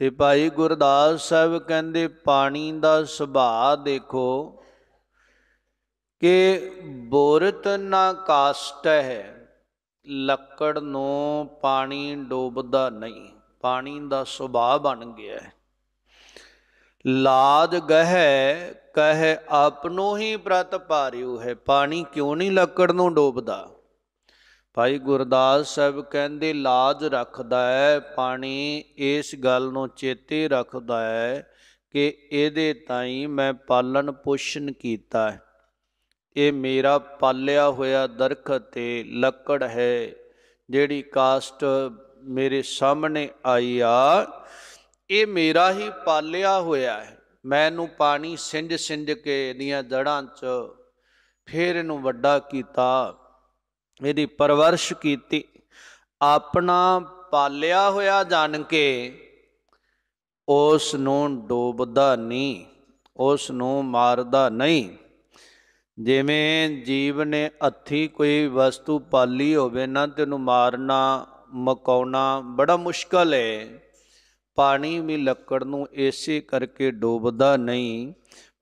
ਤੇ ਭਾਈ ਗੁਰਦਾਸ ਸਾਹਿਬ ਕਹਿੰਦੇ ਪਾਣੀ ਦਾ ਸੁਭਾਅ ਦੇਖੋ ਕਿ ਬੋਰਤ ਨਾ ਕਾਸਟ ਹੈ ਲੱਕੜ ਨੂੰ ਪਾਣੀ ਡੋਬਦਾ ਨਹੀਂ ਪਾਣੀ ਦਾ ਸੁਭਾਅ ਬਣ ਗਿਆ ਹੈ ਲਾਜ ਗਹਿ ਕਹਿ ਆਪਨੋ ਹੀ ਪ੍ਰਤ ਪਾਰਿਉ ਹੈ ਪਾਣੀ ਕਿਉਂ ਨਹੀਂ ਲੱਕੜ ਨੂੰ ਡੋਬਦਾ ਭਾਈ ਗੁਰਦਾਸ ਸਾਹਿਬ ਕਹਿੰਦੇ ਲਾਜ ਰੱਖਦਾ ਹੈ ਪਾਣੀ ਇਸ ਗੱਲ ਨੂੰ ਚੇਤੇ ਰੱਖਦਾ ਹੈ ਕਿ ਇਹਦੇ ਤਾਈ ਮੈਂ ਪਾਲਣ ਪੋਸ਼ਣ ਕੀਤਾ ਹੈ ਇਹ ਮੇਰਾ ਪਾਲਿਆ ਹੋਇਆ ਦਰਖਤ ਤੇ ਲੱਕੜ ਹੈ ਜਿਹੜੀ ਕਾਸਟ ਮੇਰੇ ਸਾਹਮਣੇ ਆਈ ਆ ਇਹ ਮੇਰਾ ਹੀ ਪਾਲਿਆ ਹੋਇਆ ਹੈ ਮੈਨੂੰ ਪਾਣੀ ਸਿੰਜ ਸਿੰਜ ਕੇ ਇਹਦੀਆਂ ਜੜਾਂ 'ਚ ਫੇਰ ਇਹਨੂੰ ਵੱਡਾ ਕੀਤਾ ਇਹਦੀ ਪਰਵਰਸ਼ ਕੀਤੀ ਆਪਣਾ ਪਾਲਿਆ ਹੋਇਆ ਜਾਣ ਕੇ ਉਸ ਨੂੰ ਡੋਬਦਾ ਨਹੀਂ ਉਸ ਨੂੰ ਮਾਰਦਾ ਨਹੀਂ ਜਿਵੇਂ ਜੀਵ ਨੇ ਅੱਥੀ ਕੋਈ ਵਸਤੂ ਪਾਲੀ ਹੋਵੇ ਨਾ ਤੇ ਉਹਨੂੰ ਮਾਰਨਾ ਮਕਾਉਣਾ ਬੜਾ ਮੁਸ਼ਕਲ ਹੈ ਪਾਣੀ ਵੀ ਲੱਕੜ ਨੂੰ ਏਸੇ ਕਰਕੇ ਡੋਬਦਾ ਨਹੀਂ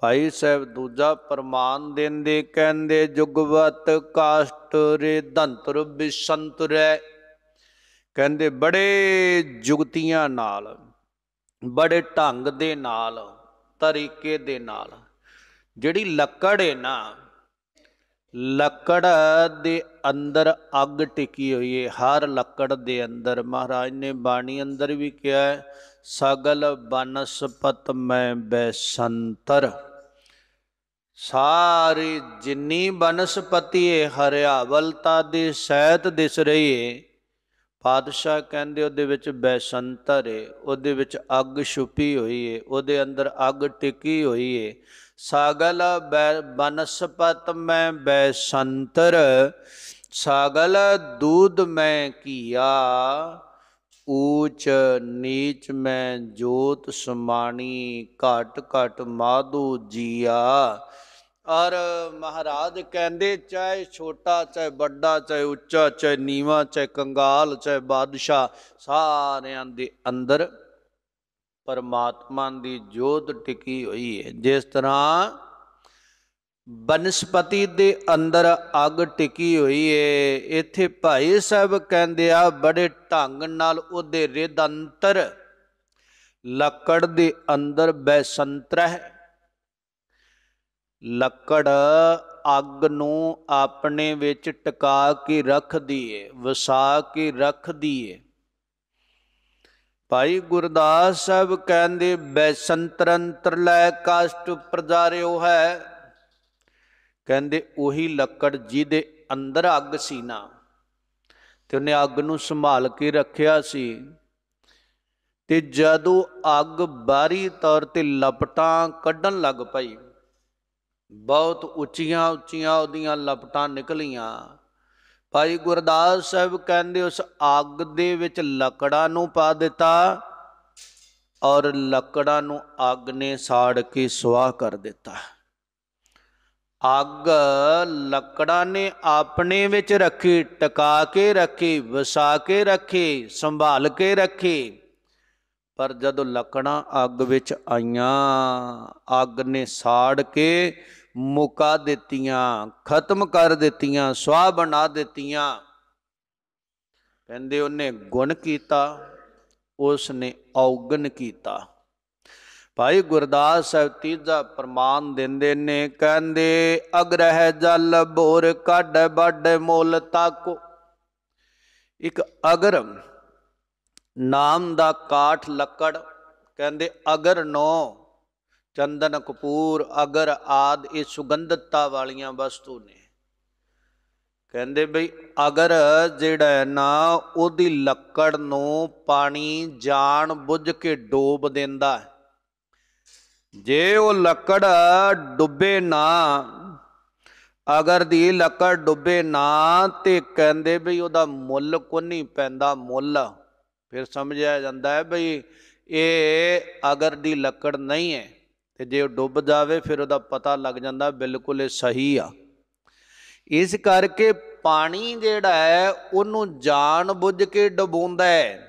ਭਾਈ ਸਾਹਿਬ ਦੂਜਾ ਪ੍ਰਮਾਨ ਦਿੰਦੇ ਕਹਿੰਦੇ ਜੁਗਵਤ ਕਾਸ਼ਟ ਰੇ ਦੰਤਰ ਬਿਸੰਤਰੈ ਕਹਿੰਦੇ ਬੜੇ ਜੁਗਤੀਆਂ ਨਾਲ ਬੜੇ ਢੰਗ ਦੇ ਨਾਲ ਤਰੀਕੇ ਦੇ ਨਾਲ ਜਿਹੜੀ ਲੱਕੜ ਹੈ ਨਾ ਲੱਕੜ ਦੇ ਅੰਦਰ ਅੱਗ ਟਿਕੀ ਹੋਈ ਹੈ ਹਰ ਲੱਕੜ ਦੇ ਅੰਦਰ ਮਹਾਰਾਜ ਨੇ ਬਾਣੀ ਅੰਦਰ ਵੀ ਕਿਹਾ ਹੈ ਸਗਲ ਬਨਸਪਤ ਮੈਂ ਬੈਸੰਤਰ ਸਾਰੀ ਜਿੰਨੀ ਬਨਸਪਤੀ ਏ ਹਰਿਆਵਲਤਾ ਦੇ ਸਹਿਤ ਦਿਸ ਰਹੀ ਏ ਪਾਦਸ਼ਾਹ ਕਹਿੰਦੇ ਉਹਦੇ ਵਿੱਚ ਬੈਸੰਤਰ ਏ ਉਹਦੇ ਵਿੱਚ ਅੱਗ ਛੁਪੀ ਹੋਈ ਏ ਉਹਦੇ ਅੰਦਰ ਅੱਗ ਟਿਕੀ ਹੋਈ ਏ ਸਾਗਲ ਬਨਸਪਤ ਮੈਂ ਬੈਸੰਤਰ ਸਾਗਲ ਦੂਧ ਮੈਂ ਕੀਆ ਊਚ ਨੀਚ ਮੈਂ ਜੋਤ ਸਮਾਣੀ ਘਟ ਘਟ ਮਾਧੂ ਜੀਆ ਔਰ ਮਹਾਰਾਜ ਕਹਿੰਦੇ ਚਾਹੇ ਛੋਟਾ ਚਾਹੇ ਵੱਡਾ ਚਾਹੇ ਉੱਚਾ ਚਾਹੇ ਨੀਵਾ ਚਾਹੇ ਕੰਗਾਲ ਚਾਹੇ ਬਾਦਸ਼ਾਹ ਸਾਰਿਆਂ ਦੇ ਅੰਦਰ ਪਰਮਾਤਮਾ ਦੀ ਜੋਤ ਟਿਕੀ ਹੋਈ ਹੈ ਜਿਸ ਤਰ੍ਹਾਂ ਬਨਸਪਤੀ ਦੇ ਅੰਦਰ ਅਗ ਟਿਕੀ ਹੋਈ ਏ ਇੱਥੇ ਭਾਈ ਸਾਹਿਬ ਕਹਿੰਦੇ ਆ ਬੜੇ ਢੰਗ ਨਾਲ ਉਹਦੇ ਰਿਦ ਅੰਤਰ ਲੱਕੜ ਦੇ ਅੰਦਰ ਬੈਸੰਤਰ ਹੈ ਲੱਕੜ ਅੱਗ ਨੂੰ ਆਪਣੇ ਵਿੱਚ ਟਿਕਾ ਕੇ ਰੱਖਦੀ ਏ ਵਸਾ ਕੇ ਰੱਖਦੀ ਏ ਭਾਈ ਗੁਰਦਾਸ ਸਾਹਿਬ ਕਹਿੰਦੇ ਬੈਸੰਤਰੰਤਰ ਲੈ ਕਸ਼ਟ ਪ੍ਰਜਾਰਿਓ ਹੈ ਕਹਿੰਦੇ ਉਹੀ ਲੱਕੜ ਜਿਹਦੇ ਅੰਦਰ ਅੱਗ ਸੀ ਨਾ ਤੇ ਉਹਨੇ ਅੱਗ ਨੂੰ ਸੰਭਾਲ ਕੇ ਰੱਖਿਆ ਸੀ ਤੇ ਜਦੋਂ ਅੱਗ ਬਾਹਰੀ ਤੌਰ ਤੇ ਲਪਟਾਂ ਕੱਢਣ ਲੱਗ ਪਈ ਬਹੁਤ ਉੱਚੀਆਂ ਉੱਚੀਆਂ ਉਹਦੀਆਂ ਲਪਟਾਂ ਨਿਕਲੀਆਂ ਭਾਈ ਗੁਰਦਾਸ ਸਾਹਿਬ ਕਹਿੰਦੇ ਉਸ ਅੱਗ ਦੇ ਵਿੱਚ ਲੱਕੜਾਂ ਨੂੰ ਪਾ ਦਿੱਤਾ ਔਰ ਲੱਕੜਾਂ ਨੂੰ ਅੱਗ ਨੇ ਸਾੜ ਕੇ ਸੁਆਹ ਕਰ ਦਿੱਤਾ ਅੱਗ ਲੱਕੜਾਂ ਨੇ ਆਪਣੇ ਵਿੱਚ ਰੱਖੀ ਟਿਕਾ ਕੇ ਰੱਖੀ ਵਸਾ ਕੇ ਰੱਖੀ ਸੰਭਾਲ ਕੇ ਰੱਖੀ ਪਰ ਜਦੋਂ ਲੱਕੜਾਂ ਅੱਗ ਵਿੱਚ ਆਈਆਂ ਅੱਗ ਨੇ ਸਾੜ ਕੇ ਮੁਕਾ ਦਿੱਤੀਆਂ ਖਤਮ ਕਰ ਦਿੱਤੀਆਂ ਸਵਾ ਬਣਾ ਦਿੱਤੀਆਂ ਕਹਿੰਦੇ ਉਹਨੇ ਗੁਣ ਕੀਤਾ ਉਸ ਨੇ ਔਗਣ ਕੀਤਾ ਭਾਈ ਗੁਰਦਾਸ ਸਾਹਿਬ ਤੀਜਾ ਪ੍ਰਮਾਨ ਦਿੰਦੇ ਨੇ ਕਹਿੰਦੇ ਅਗਰਹਿ ਜਲ ਬੋਰ ਕੱਢ ਵੱਡ ਮੁੱਲ ਤੱਕ ਇੱਕ ਅਗਰਮ ਨਾਮ ਦਾ ਕਾਠ ਲੱਕੜ ਕਹਿੰਦੇ ਅਗਰ ਨੋ ਚੰਦਨ ਕਪੂਰ ਅਗਰ ਆਦ ਇਹ ਸੁਗੰਧਤਾ ਵਾਲੀਆਂ ਵਸਤੂ ਨੇ ਕਹਿੰਦੇ ਬਈ ਅਗਰ ਜਿਹੜਾ ਹੈ ਨਾ ਉਹਦੀ ਲੱਕੜ ਨੂੰ ਪਾਣੀ ਜਾਣ ਬੁੱਝ ਕੇ ਡੋਬ ਦਿੰਦਾ ਜੇ ਉਹ ਲੱਕੜ ਡੁੱਬੇ ਨਾ ਅਗਰ ਦੀ ਲੱਕੜ ਡੁੱਬੇ ਨਾ ਤੇ ਕਹਿੰਦੇ ਬਈ ਉਹਦਾ ਮੁੱਲ ਕੋਨੀ ਪੈਂਦਾ ਮੁੱਲ ਫਿਰ ਸਮਝਿਆ ਜਾਂਦਾ ਹੈ ਬਈ ਇਹ ਅਗਰ ਦੀ ਲੱਕੜ ਨਹੀਂ ਹੈ ਤੇ ਜੇ ਉਹ ਡੁੱਬ ਜਾਵੇ ਫਿਰ ਉਹਦਾ ਪਤਾ ਲੱਗ ਜਾਂਦਾ ਬਿਲਕੁਲ ਇਹ ਸਹੀ ਆ ਇਸ ਕਰਕੇ ਪਾਣੀ ਜਿਹੜਾ ਹੈ ਉਹਨੂੰ ਜਾਣ ਬੁੱਝ ਕੇ ਡਬੋਂਦਾ ਹੈ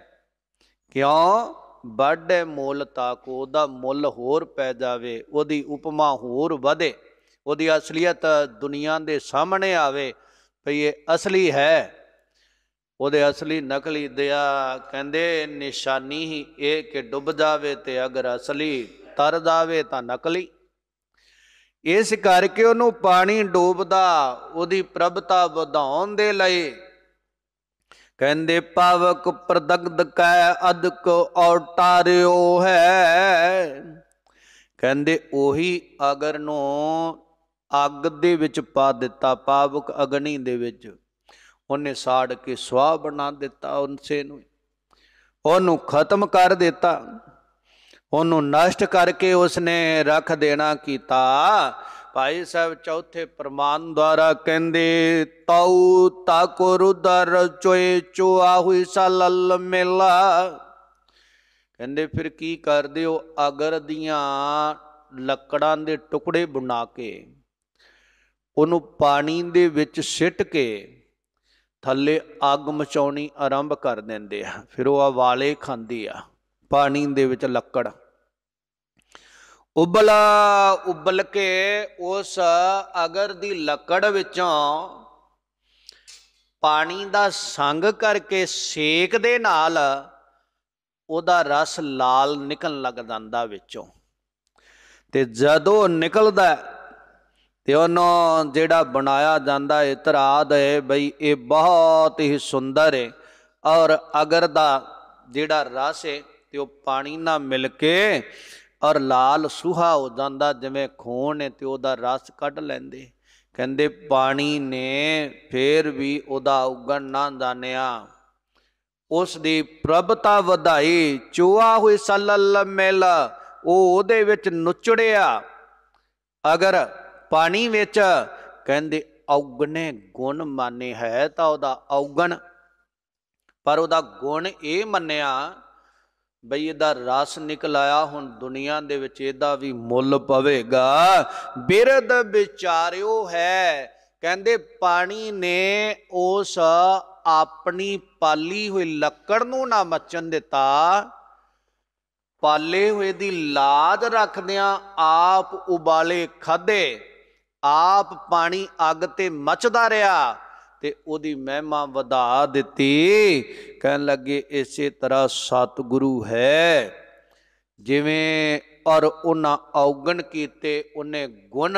ਕਿਉਂ ਵੱਡੇ ਮੁੱਲ ਤੱਕ ਉਹਦਾ ਮੁੱਲ ਹੋਰ ਪੈ ਜਾਵੇ ਉਹਦੀ ਉਪਮਾ ਹੋਰ ਵਧੇ ਉਹਦੀ ਅਸਲੀਅਤ ਦੁਨੀਆ ਦੇ ਸਾਹਮਣੇ ਆਵੇ ਭਈ ਇਹ ਅਸਲੀ ਹੈ ਉਹਦੇ ਅਸਲੀ ਨਕਲੀ ਦਿਆ ਕਹਿੰਦੇ ਨਿਸ਼ਾਨੀ ਹੀ ਇਹ ਕਿ ਡੁੱਬ ਜਾਵੇ ਤੇ ਅਗਰ ਅਸਲੀ ਤਰ ਜਾਵੇ ਤਾਂ ਨਕਲੀ ਇਸ ਕਰਕੇ ਉਹਨੂੰ ਪਾਣੀ ਡੋਬਦਾ ਉਹਦੀ ਪ੍ਰਭਤਾ ਵਧਾਉਣ ਦੇ ਲਈ ਕਹਿੰਦੇ ਪਾਵਕ ਪ੍ਰਦਗਦ ਕੈ ਅਦਕ ਔਟਾਰਿਓ ਹੈ ਕਹਿੰਦੇ ਉਹੀ ਅਗਰ ਨੂੰ ਅੱਗ ਦੇ ਵਿੱਚ ਪਾ ਦਿੱਤਾ ਪਾਵਕ ਅਗਨੀ ਦੇ ਵਿੱਚ ਉਹਨੇ ਸਾੜ ਕੇ ਸਵਾਹ ਬਣਾ ਦਿੱਤਾ ਉਨਸੇ ਨੂੰ ਉਹਨੂੰ ਖਤਮ ਕਰ ਦਿੱਤਾ ਉਹਨੂੰ ਨਸ਼ਟ ਕਰਕੇ ਉਸਨੇ ਰੱਖ ਦੇਣਾ ਕੀਤਾ ਭਾਈ ਸਾਹਿਬ ਚੌਥੇ ਪ੍ਰਮਾਨ ਦੁਆਰਾ ਕਹਿੰਦੇ ਤਉ ਤਾਕੋ ਰੁਦਰ ਚੋਏ ਚੋਆ ਹੋਈ ਸਲਲ ਮਿਲਾ ਕਹਿੰਦੇ ਫਿਰ ਕੀ ਕਰਦੇ ਹੋ ਅਗਰ ਦੀਆਂ ਲੱਕੜਾਂ ਦੇ ਟੁਕੜੇ ਬਣਾ ਕੇ ਉਹਨੂੰ ਪਾਣੀ ਦੇ ਵਿੱਚ ਸਿੱਟ ਕੇ ਥੱਲੇ ਅੱਗ ਮਚਾਉਣੀ ਆਰੰਭ ਕਰ ਦਿੰਦੇ ਆ ਫਿਰ ਉਹ ਆਵਾਲੇ ਖਾਂਦੀ ਆ ਪਾਣੀ ਦੇ ਵਿੱਚ ਲੱਕੜ ਉਬਲਾ ਉਬਲ ਕੇ ਉਸ ਅਗਰ ਦੀ ਲੱਕੜ ਵਿੱਚੋਂ ਪਾਣੀ ਦਾ ਸੰਗ ਕਰਕੇ ਸੇਕ ਦੇ ਨਾਲ ਉਹਦਾ ਰਸ ਲਾਲ ਨਿਕਲਣ ਲੱਗ ਜਾਂਦਾ ਵਿੱਚੋਂ ਤੇ ਜਦੋਂ ਨਿਕਲਦਾ ਤੇ ਉਹਨੂੰ ਜਿਹੜਾ ਬਣਾਇਆ ਜਾਂਦਾ ਇਤਰਾਦ ਹੈ ਬਈ ਇਹ ਬਹੁਤ ਹੀ ਸੁੰਦਰ ਹੈ ਔਰ ਅਗਰ ਦਾ ਜਿਹੜਾ ਰਸ ਹੈ ਤੇ ਉਹ ਪਾਣੀ ਨਾਲ ਮਿਲ ਕੇ ਔਰ ਲਾਲ ਸੁਹਾ ਹੋ ਜਾਂਦਾ ਜਿਵੇਂ ਖੂਨ ਨੇ ਤੇ ਉਹਦਾ ਰਸ ਕੱਢ ਲੈਂਦੇ ਕਹਿੰਦੇ ਪਾਣੀ ਨੇ ਫੇਰ ਵੀ ਉਹਦਾ ਉਗਣ ਨਾ ਜਾਣਿਆ ਉਸ ਦੀ ਪ੍ਰਭਤਾ ਵਧਾਈ ਚੋਆ ਹੋਏ ਸੱਲਲ ਮਿਲ ਉਹ ਉਹਦੇ ਵਿੱਚ ਨੁਚੜਿਆ ਅਗਰ ਪਾਣੀ ਵਿੱਚ ਕਹਿੰਦੇ ਔਗਣੇ ਗੁਣ ਮੰਨੇ ਹੈ ਤਾਂ ਉਹਦਾ ਔਗਣ ਪਰ ਉਹਦਾ ਗੁਣ ਇਹ ਮੰਨਿਆ ਬਈ ਇਹਦਾ ਰਸ ਨਿਕਲ ਆਇਆ ਹੁਣ ਦੁਨੀਆ ਦੇ ਵਿੱਚ ਇਹਦਾ ਵੀ ਮੁੱਲ ਪਵੇਗਾ ਬਿਰਦ ਵਿਚਾਰਿਓ ਹੈ ਕਹਿੰਦੇ ਪਾਣੀ ਨੇ ਉਸ ਆਪਣੀ ਪਾਲੀ ਹੋਈ ਲੱਕੜ ਨੂੰ ਨਾ ਮੱਚਣ ਦਿੱਤਾ ਪਾਲੇ ਹੋਏ ਦੀ ਲਾਜ ਰੱਖਦਿਆਂ ਆਪ ਉਬਾਲੇ ਖਾਦੇ ਆਪ ਪਾਣੀ ਅੱਗ ਤੇ ਮੱਚਦਾ ਰਿਹਾ ਤੇ ਉਹਦੀ ਮਹਿਮਾ ਵਧਾ ਦਿੱਤੀ ਕਹਿਣ ਲੱਗੇ ਇਸੇ ਤਰ੍ਹਾਂ ਸਤਿਗੁਰੂ ਹੈ ਜਿਵੇਂ ਔਰ ਉਹਨਾਂ ਔਗਣ ਕੀਤੇ ਉਹਨੇ ਗੁਣ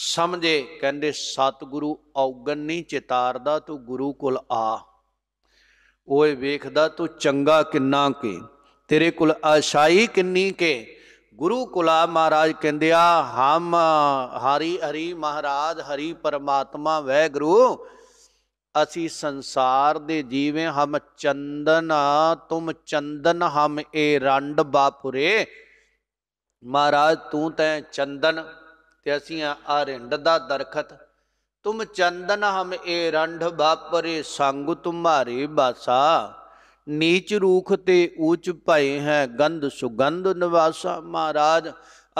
ਸਮਝੇ ਕਹਿੰਦੇ ਸਤਿਗੁਰੂ ਔਗਣ ਨਹੀਂ ਚਿਤਾਰਦਾ ਤੂੰ ਗੁਰੂ ਕੋਲ ਆ ਓਏ ਵੇਖਦਾ ਤੂੰ ਚੰਗਾ ਕਿੰਨਾ ਕੇ ਤੇਰੇ ਕੋਲ ਆਸ਼ਾਈ ਕਿੰਨੀ ਕੇ ਗੁਰੂ ਕੁਲਾ ਮਹਾਰਾਜ ਕਹਿੰਦਿਆ ਹਮ ਹਰੀ ਹਰੀ ਮਹਾਰਾਜ ਹਰੀ ਪਰਮਾਤਮਾ ਵੈ ਗੁਰੂ ਅਸੀਂ ਸੰਸਾਰ ਦੇ ਜੀਵੇਂ ਹਮ ਚੰਦਨ ਤੁਮ ਚੰਦਨ ਹਮ ਇਹ ਰੰਡ ਬਾਪੁਰੇ ਮਹਾਰਾਜ ਤੂੰ ਤੈ ਚੰਦਨ ਤੇ ਅਸੀਂ ਆ ਰੰਡ ਦਾ ਦਰਖਤ ਤੁਮ ਚੰਦਨ ਹਮ ਇਹ ਰੰਡ ਬਾਪਰੇ ਸੰਗ ਤੁਮਾਰੇ ਬਾਸਾ ਨੀਚ ਰੂਖ ਤੇ ਊਚ ਭਏ ਹੈ ਗੰਧ ਸੁਗੰਧ ਨਿਵਾਸਾ ਮਹਾਰਾਜ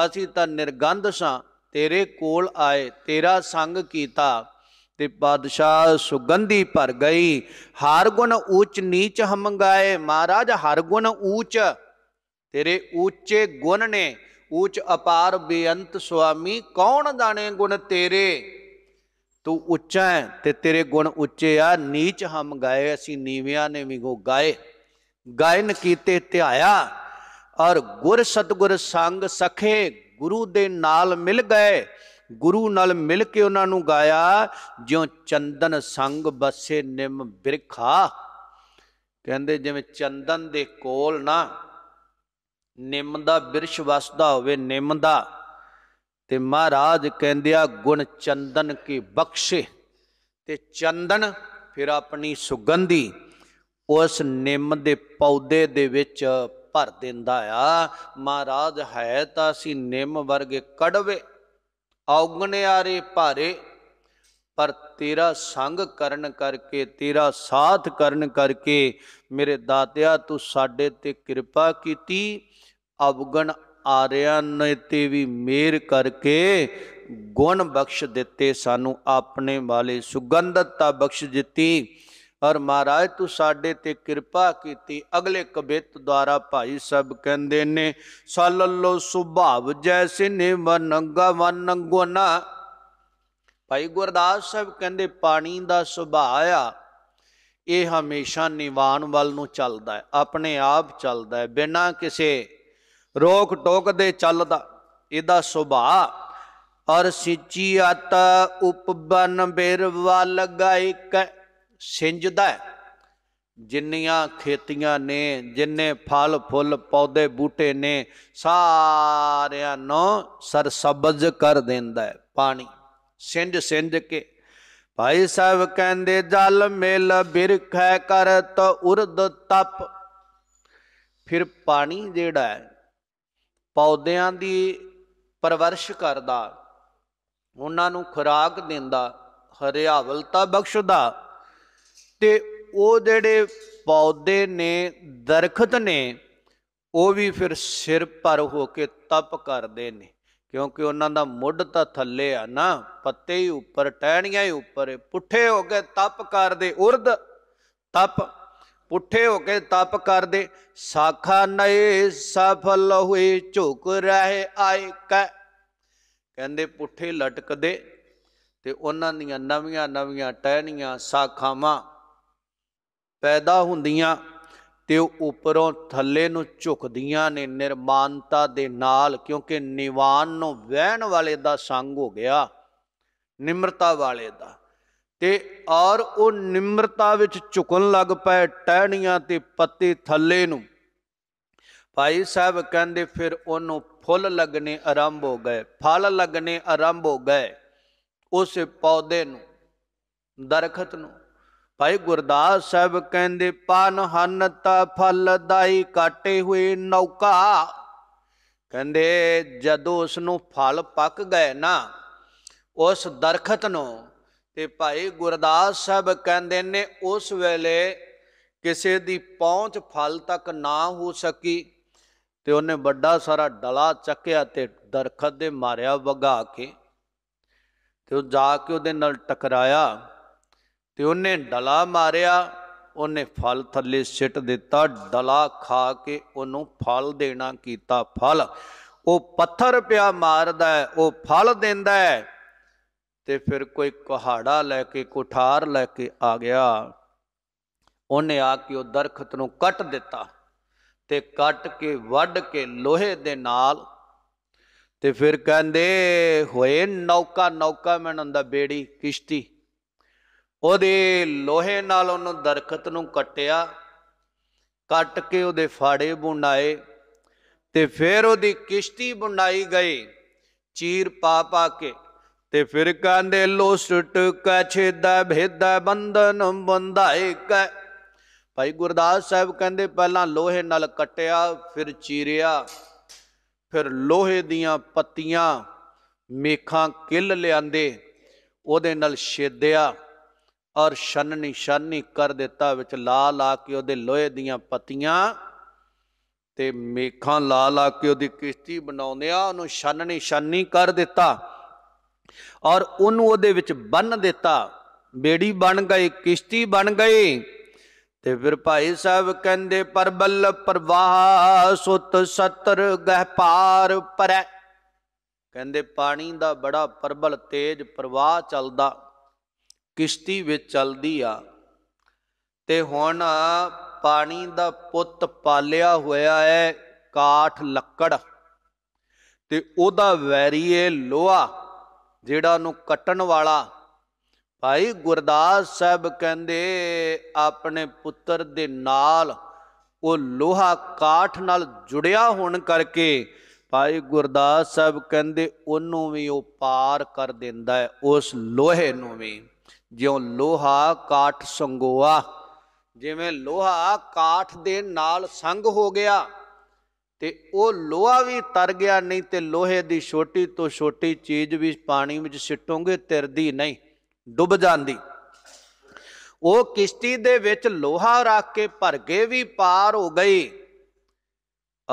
ਅਸੀਂ ਤਾਂ ਨਿਰਗੰਧ ਸਾਂ ਤੇਰੇ ਕੋਲ ਆਏ ਤੇਰਾ ਸੰਗ ਕੀਤਾ ਤੇ ਬਾਦਸ਼ਾਹ ਸੁਗੰਧੀ ਭਰ ਗਈ ਹਰ ਗੁਣ ਉੱਚ ਨੀਚ ਹਮੰਗਾਏ ਮਹਾਰਾਜ ਹਰ ਗੁਣ ਉੱਚ ਤੇਰੇ ਉੱਚੇ ਗੁਣ ਨੇ ਉੱਚ ਅਪਾਰ ਬੇਅੰਤ ਸੁਆਮੀ ਕੌਣ ਜਾਣੇ ਗੁਣ ਤੇਰੇ ਤੂੰ ਉੱਚਾ ਹੈ ਤੇ ਤੇਰੇ ਗੁਣ ਉੱਚੇ ਆ ਨੀਚ ਹਮ ਗਾਏ ਅਸੀਂ ਨੀਵਿਆਂ ਨੇ ਵੀ ਗੋ ਗਾਏ ਗਾਇਨ ਕੀਤੇ ਧਿਆਇਆ ਔਰ ਗੁਰ ਸਤਗੁਰ ਸੰਗ ਸਖੇ ਗੁਰੂ ਦੇ ਨਾਲ ਮਿਲ ਗਏ ਗੁਰੂ ਨਾਲ ਮਿਲ ਕੇ ਉਹਨਾਂ ਨੂੰ ਗਾਇਆ ਜਿਉ ਚੰਦਨ ਸੰਗ ਬਸੇ ਨਿਮ ਬਿਰਖਾ ਕਹਿੰਦੇ ਜਿਵੇਂ ਚੰਦਨ ਦੇ ਕੋਲ ਨਾ ਨਿੰਮ ਦਾ ਬਿਰਸ਼ ਵਸਦਾ ਹੋਵੇ ਨਿੰਮ ਦਾ ਤੇ ਮਹਾਰਾਜ ਕਹਿੰਦੇ ਆ ਗੁਣ ਚੰਦਨ ਕੀ ਬਖਸ਼ੇ ਤੇ ਚੰਦਨ ਫਿਰ ਆਪਣੀ ਸੁਗੰਧੀ ਉਸ ਨਿੰਮ ਦੇ ਪੌਦੇ ਦੇ ਵਿੱਚ ਭਰ ਦਿੰਦਾ ਆ ਮਹਾਰਾਜ ਹੈ ਤਾਂ ਅਸੀਂ ਨਿੰਮ ਵਰਗੇ ਕੜਵੇ ਔਗਣਿਆਰੇ ਭਾਰੇ ਪਰ ਤੇਰਾ ਸੰਗ ਕਰਨ ਕਰਕੇ ਤੇਰਾ ਸਾਥ ਕਰਨ ਕਰਕੇ ਮੇਰੇ ਦਾਤਿਆ ਤੂੰ ਸਾਡੇ ਤੇ ਕਿਰਪਾ ਕੀਤੀ ਅਵਗਣ ਆਰਿਆਂ ਨੇ ਤੇ ਵੀ ਮੇਰ ਕਰਕੇ ਗੁਣ ਬਖਸ਼ ਦਿੱਤੇ ਸਾਨੂੰ ਆਪਣੇ ਵਾਲੇ ਸੁਗੰਧਤਾ ਬਖਸ਼ ਦਿੱਤੀ ਔਰ ਮਹਾਰਾਜ ਤੂੰ ਸਾਡੇ ਤੇ ਕਿਰਪਾ ਕੀਤੀ ਅਗਲੇ ਕਬਿਤ ਦੁਆਰਾ ਭਾਈ ਸਭ ਕਹਿੰਦੇ ਨੇ ਸਲਲੋ ਸੁਭਾਵ ਜੈਸੇ ਗਵਨ ਗੁਨਾ ਭਾਈ ਗੁਰਦਾਸ ਸਾਹਿਬ ਕਹਿੰਦੇ ਪਾਣੀ ਦਾ ਸੁਭਾਅ ਆ ਇਹ ਹਮੇਸ਼ਾ ਨਿਵਾਨ ਵੱਲ ਨੂੰ ਚੱਲਦਾ ਹੈ ਆਪਣੇ ਆਪ ਚੱਲਦਾ ਹੈ ਬਿਨਾਂ ਕਿਸੇ ਰੋਕ ਟੋਕ ਦੇ ਚੱਲਦਾ ਇਹਦਾ ਸੁਭਾਅ ਔਰ ਸਿੱਚੀ ਅਤ ਉਪਬਨ ਬਿਰਵਾ ਲਗਾਇਕ ਸਿੰਜਦਾ ਜਿੰਨੀਆਂ ਖੇਤੀਆਂ ਨੇ ਜਿੰਨੇ ਫਲ ਫੁੱਲ ਪੌਦੇ ਬੂਟੇ ਨੇ ਸਾਰਿਆਂ ਨੂੰ ਸਰਸਬਜ਼ ਕਰ ਦਿੰਦਾ ਹੈ ਪਾਣੀ ਸਿੰਜ ਸਿੰਜ ਕੇ ਭਾਈ ਸਾਹਿਬ ਕਹਿੰਦੇ ਜਲ ਮਿਲ ਬਿਰਖੈ ਕਰ ਤ ਉਰਦ ਤਪ ਫਿਰ ਪਾਣੀ ਜਿਹੜਾ ਹੈ ਪੌਦਿਆਂ ਦੀ ਪਰਵਰਸ਼ ਕਰਦਾ ਉਹਨਾਂ ਨੂੰ ਖੁਰਾਕ ਦਿੰਦਾ ਹਰਿਆਵਲ ਤਾਂ ਬਖਸ਼ਦਾ ਤੇ ਉਹ ਜਿਹੜੇ ਪੌਦੇ ਨੇ ਦਰਖਤ ਨੇ ਉਹ ਵੀ ਫਿਰ ਸਿਰ ਪਰ ਹੋ ਕੇ ਤਪ ਕਰਦੇ ਨੇ ਕਿਉਂਕਿ ਉਹਨਾਂ ਦਾ ਮੁੱਢ ਤਾਂ ਥੱਲੇ ਆ ਨਾ ਪੱਤੇ ਹੀ ਉੱਪਰ ਟਹਿਣੀਆਂ ਹੀ ਉੱਪਰ ਪੁੱਠੇ ਹੋ ਕੇ ਤਪ ਕਰਦੇ ਉਰਦ ਤਪ ਪੁੱਠੇ ਹੋ ਕੇ ਤਪ ਕਰਦੇ ਸਾਖਾ ਨਏ ਸਫਲ ਹੋਏ ਝੁਕ ਰਹੇ ਆਏ ਕੈ ਕਹਿੰਦੇ ਪੁੱਠੇ ਲਟਕਦੇ ਤੇ ਉਹਨਾਂ ਦੀਆਂ ਨਵੀਆਂ ਨਵੀਆਂ ਟਹਿਣੀਆਂ ਸਾਖਾਵਾਂ ਪੈਦਾ ਹੁੰਦੀਆਂ ਤੇ ਉਹ ਉਪਰੋਂ ਥੱਲੇ ਨੂੰ ਝੁਕਦੀਆਂ ਨੇ ਨਿਰਮਾਨਤਾ ਦੇ ਨਾਲ ਕਿਉਂਕਿ ਨਿਵਾਨ ਨੂੰ ਵਹਿਣ ਵਾਲੇ ਦਾ ਸੰਗ ਹੋ ਗਿਆ ਨਿਮਰਤਾ ਵਾਲੇ ਦਾ ਤੇ ਔਰ ਉਹ ਨਿਮਰਤਾ ਵਿੱਚ ਝੁਕਣ ਲੱਗ ਪਏ ਟਹਿਣੀਆਂ ਤੇ ਪੱਤੇ ਥੱਲੇ ਨੂੰ ਭਾਈ ਸਾਹਿਬ ਕਹਿੰਦੇ ਫਿਰ ਉਹਨੂੰ ਫੁੱਲ ਲੱਗਣੇ ਆਰੰਭ ਹੋ ਗਏ ਫਲ ਲੱਗਣੇ ਆਰੰਭ ਹੋ ਗਏ ਉਸ ਪੌਦੇ ਨੂੰ ਦਰਖਤ ਨੂੰ ਭਾਈ ਗੁਰਦਾਸ ਸਾਹਿਬ ਕਹਿੰਦੇ ਪਨ ਹਨ ਤਾ ਦਾਈ ਕਾਟੇ ਹੋਏ ਨੌਕਾ ਕਹਿੰਦੇ ਜਦੋਂ ਉਸ ਨੂੰ ਫਲ ਪੱਕ ਗਏ ਨਾ ਉਸ ਦਰਖਤ ਨੂੰ ਤੇ ਭਾਈ ਗੁਰਦਾਸ ਸਾਹਿਬ ਕਹਿੰਦੇ ਨੇ ਉਸ ਵੇਲੇ ਕਿਸੇ ਦੀ ਪਹੁੰਚ ਫਲ ਤੱਕ ਨਾ ਹੋ ਸਕੀ ਤੇ ਉਹਨੇ ਵੱਡਾ ਸਾਰਾ ਡਲਾ ਚੱਕਿਆ ਤੇ ਦਰਖਤ ਦੇ ਮਾਰਿਆ ਵਗਾ ਕੇ ਤੇ ਉਹ ਜਾ ਕੇ ਉਹਦੇ ਨਾਲ ਟਕਰਾਇਆ ਤੇ ਉਹਨੇ ਡਲਾ ਮਾਰਿਆ ਉਹਨੇ ਫਲ ਥੱਲੇ ਸਿੱਟ ਦਿੱਤਾ ਡਲਾ ਖਾ ਕੇ ਉਹਨੂੰ ਫਲ ਦੇਣਾ ਕੀਤਾ ਫਲ ਉਹ ਪੱਥਰ ਪਿਆ ਮਾਰਦਾ ਉਹ ਫਲ ਦਿੰਦਾ ਤੇ ਫਿਰ ਕੋਈ ਕੁਹਾੜਾ ਲੈ ਕੇ ਕੁਠਾਰ ਲੈ ਕੇ ਆ ਗਿਆ ਉਹਨੇ ਆ ਕੇ ਉਹ ਦਰਖਤ ਨੂੰ ਕੱਟ ਦਿੱਤਾ ਤੇ ਕੱਟ ਕੇ ਵੱਢ ਕੇ ਲੋਹੇ ਦੇ ਨਾਲ ਤੇ ਫਿਰ ਕਹਿੰਦੇ ਹੋਏ ਨੌਕਾ ਨੌਕਾ ਮੈਨੂੰ ਦਾ ਬੇੜੀ ਕਿਸ਼ਤੀ ਉਹਦੇ ਲੋਹੇ ਨਾਲ ਉਹਨੂੰ ਦਰਖਤ ਨੂੰ ਕੱਟਿਆ ਕੱਟ ਕੇ ਉਹਦੇ ਫਾੜੇ ਬੁਣਾਏ ਤੇ ਫਿਰ ਉਹਦੀ ਕਿਸ਼ਤੀ ਬੁਣਾਈ ਗਈ ਚੀਰ ਪਾ ਪਾ ਕੇ ਤੇ ਫਿਰ ਕਾਂਦੇ ਲੋਸਟ ਕਾ ਛੇਦਾ ਭੇਦਾ ਬੰਧਨ ਬੰਧਾਏ ਕੈ ਭਾਈ ਗੁਰਦਾਸ ਸਾਹਿਬ ਕਹਿੰਦੇ ਪਹਿਲਾਂ ਲੋਹੇ ਨਾਲ ਕਟਿਆ ਫਿਰ ਚੀਰਿਆ ਫਿਰ ਲੋਹੇ ਦੀਆਂ ਪੱਤੀਆਂ ਮੇਖਾਂ ਕਿੱਲ ਲਿਆਂਦੇ ਉਹਦੇ ਨਾਲ ਛੇਦਿਆ ਔਰ ਛੰਨਣੀ ਛਾਨੀ ਕਰ ਦਿੱਤਾ ਵਿੱਚ ਲਾ ਲਾ ਕੇ ਉਹਦੇ ਲੋਹੇ ਦੀਆਂ ਪੱਤੀਆਂ ਤੇ ਮੇਖਾਂ ਲਾ ਲਾ ਕੇ ਉਹਦੀ ਕਿਸ਼ਤੀ ਬਣਾਉਂਦਿਆ ਉਹਨੂੰ ਛੰਨਣੀ ਛਾਨੀ ਕਰ ਦਿੱਤਾ ਔਰ ਉਹਨੂੰ ਉਹਦੇ ਵਿੱਚ ਬੰਨ ਦਿੱਤਾ ਬੇੜੀ ਬਣ ਗਈ ਕਿਸ਼ਤੀ ਬਣ ਗਈ ਤੇ ਫਿਰ ਭਾਈ ਸਾਹਿਬ ਕਹਿੰਦੇ ਪਰਬਲ ਪ੍ਰਵਾਹ ਸੁਤ ਸਤਰ ਗਹਿ ਪਾਰ ਪਰੈ ਕਹਿੰਦੇ ਪਾਣੀ ਦਾ ਬੜਾ ਪਰਬਲ ਤੇਜ ਪ੍ਰਵਾਹ ਚੱਲਦਾ ਕਿਸ਼ਤੀ ਵਿੱਚ ਚੱਲਦੀ ਆ ਤੇ ਹੁਣ ਪਾਣੀ ਦਾ ਪੁੱਤ ਪਾਲਿਆ ਹੋਇਆ ਹੈ ਕਾਠ ਲੱਕੜ ਤੇ ਉਹਦਾ ਵੈਰੀ ਇਹ ਲੋਹਾ ਜਿਹੜਾ ਨੂੰ ਕੱਟਣ ਵਾਲਾ ਭਾਈ ਗੁਰਦਾਸ ਸਾਹਿਬ ਕਹਿੰਦੇ ਆਪਣੇ ਪੁੱਤਰ ਦੇ ਨਾਲ ਉਹ ਲੋਹਾ ਕਾਠ ਨਾਲ ਜੁੜਿਆ ਹੋਣ ਕਰਕੇ ਭਾਈ ਗੁਰਦਾਸ ਸਾਹਿਬ ਕਹਿੰਦੇ ਉਹਨੂੰ ਵੀ ਉਹ ਪਾਰ ਕਰ ਦਿੰਦਾ ਹੈ ਉਸ ਲੋਹੇ ਨੂੰ ਵੀ ਜਿਉਂ ਲੋਹਾ ਕਾਠ ਸੰਗੋਆ ਜਿਵੇਂ ਲੋਹਾ ਕਾਠ ਦੇ ਨਾਲ ਸੰਗ ਹੋ ਗਿਆ ਤੇ ਉਹ ਲੋਹਾ ਵੀ ਤਰ ਗਿਆ ਨਹੀਂ ਤੇ ਲੋਹੇ ਦੀ ਛੋਟੀ ਤੋਂ ਛੋਟੀ ਚੀਜ਼ ਵੀ ਪਾਣੀ ਵਿੱਚ ਸਿੱਟੋਗੇ ਤਿਰਦੀ ਨਹੀਂ ਡੁੱਬ ਜਾਂਦੀ ਉਹ ਕਿਸ਼ਤੀ ਦੇ ਵਿੱਚ ਲੋਹਾ ਰੱਖ ਕੇ ਭਰ ਕੇ ਵੀ ਪਾਰ ਹੋ ਗਈ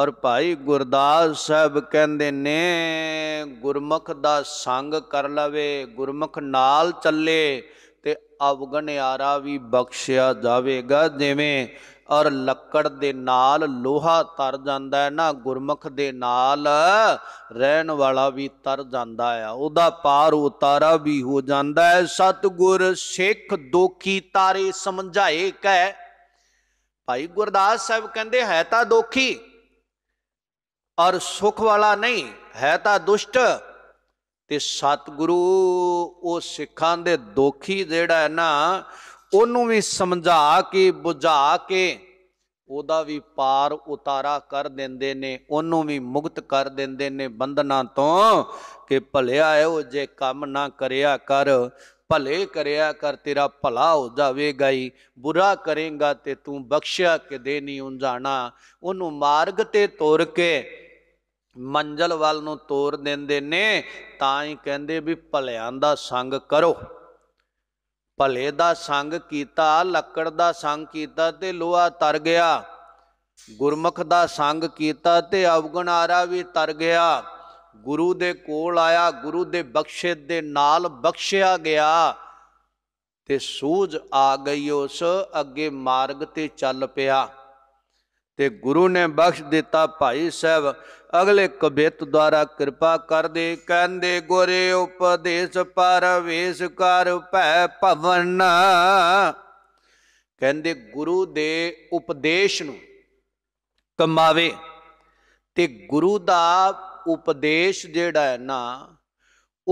ਔਰ ਭਾਈ ਗੁਰਦਾਸ ਸਾਹਿਬ ਕਹਿੰਦੇ ਨੇ ਗੁਰਮੁਖ ਦਾ ਸੰਗ ਕਰ ਲਵੇ ਗੁਰਮੁਖ ਨਾਲ ਚੱਲੇ ਤੇ ਅਵਗਣਿਆਰਾ ਵੀ ਬਖਸ਼ਿਆ ਜਾਵੇਗਾ ਜਿਵੇਂ ਔਰ ਲੱਕੜ ਦੇ ਨਾਲ ਲੋਹਾ ਤਰ ਜਾਂਦਾ ਹੈ ਨਾ ਗੁਰਮਖ ਦੇ ਨਾਲ ਰਹਿਣ ਵਾਲਾ ਵੀ ਤਰ ਜਾਂਦਾ ਆ ਉਹਦਾ ਪਾਰ ਉਤਾਰਾ ਵੀ ਹੋ ਜਾਂਦਾ ਹੈ ਸਤਗੁਰ ਸਿੱਖ ਦੋਖੀ ਤਾਰੇ ਸਮਝਾਏ ਕੈ ਭਾਈ ਗੁਰਦਾਸ ਸਾਹਿਬ ਕਹਿੰਦੇ ਹੈ ਤਾਂ ਦੋਖੀ ਔਰ ਸੁਖ ਵਾਲਾ ਨਹੀਂ ਹੈ ਤਾਂ ਦੁਸ਼ਟ ਤੇ ਸਤਿਗੁਰੂ ਉਹ ਸਿੱਖਾਂ ਦੇ ਦੋਖੀ ਜਿਹੜਾ ਹੈ ਨਾ ਉਹਨੂੰ ਵੀ ਸਮਝਾ ਕੇ ਬੁਝਾ ਕੇ ਉਹਦਾ ਵੀ ਪਾਰ ਉਤਾਰਾ ਕਰ ਦਿੰਦੇ ਨੇ ਉਹਨੂੰ ਵੀ ਮੁਕਤ ਕਰ ਦਿੰਦੇ ਨੇ ਬੰਧਨਾਂ ਤੋਂ ਕਿ ਭਲਿਆ ਹੈ ਉਹ ਜੇ ਕੰਮ ਨਾ ਕਰਿਆ ਕਰ ਭਲੇ ਕਰਿਆ ਕਰ ਤੇਰਾ ਭਲਾ ਹੋ ਜਾਵੇਗਾ ਹੀ ਬੁਰਾ ਕਰੇਗਾ ਤੇ ਤੂੰ ਬਖਸ਼ਿਆ ਕਿ ਨਹੀਂ ਉਂਝਾਣਾ ਉਹਨੂੰ ਮਾਰਗ ਤੇ ਤੋਰ ਕੇ ਮੰਜ਼ਲ ਵੱਲ ਨੂੰ ਤੋਰ ਦਿੰਦੇ ਨੇ ਤਾਂ ਹੀ ਕਹਿੰਦੇ ਵੀ ਭਲਿਆਂ ਦਾ ਸੰਗ ਕਰੋ ਭਲੇ ਦਾ ਸੰਗ ਕੀਤਾ ਲੱਕੜ ਦਾ ਸੰਗ ਕੀਤਾ ਤੇ ਲੋਹਾ ਤਰ ਗਿਆ ਗੁਰਮੁਖ ਦਾ ਸੰਗ ਕੀਤਾ ਤੇ ਅਵਗਣ ਆਰਾ ਵੀ ਤਰ ਗਿਆ ਗੁਰੂ ਦੇ ਕੋਲ ਆਇਆ ਗੁਰੂ ਦੇ ਬਖਸ਼ੇ ਦੇ ਨਾਲ ਬਖਸ਼ਿਆ ਗਿਆ ਤੇ ਸੂਝ ਆ ਗਈ ਉਸ ਅੱਗੇ ਮਾਰਗ ਤੇ ਚੱਲ ਪਿਆ ਤੇ ਗੁਰੂ ਨੇ ਬਖਸ਼ ਦਿੱਤਾ ਭਾਈ ਸਾਹਿਬ ਅਗਲੇ ਕਬਿਤ ਦੁਆਰਾ ਕਿਰਪਾ ਕਰ ਦੇ ਕਹਿੰਦੇ ਗੁਰੇ ਉਪਦੇਸ਼ ਪਰਵੇਸ਼ ਕਰ ਭੈ ਭਵਨ ਕਹਿੰਦੇ ਗੁਰੂ ਦੇ ਉਪਦੇਸ਼ ਨੂੰ ਕਮਾਵੇ ਤੇ ਗੁਰੂ ਦਾ ਉਪਦੇਸ਼ ਜਿਹੜਾ ਹੈ ਨਾ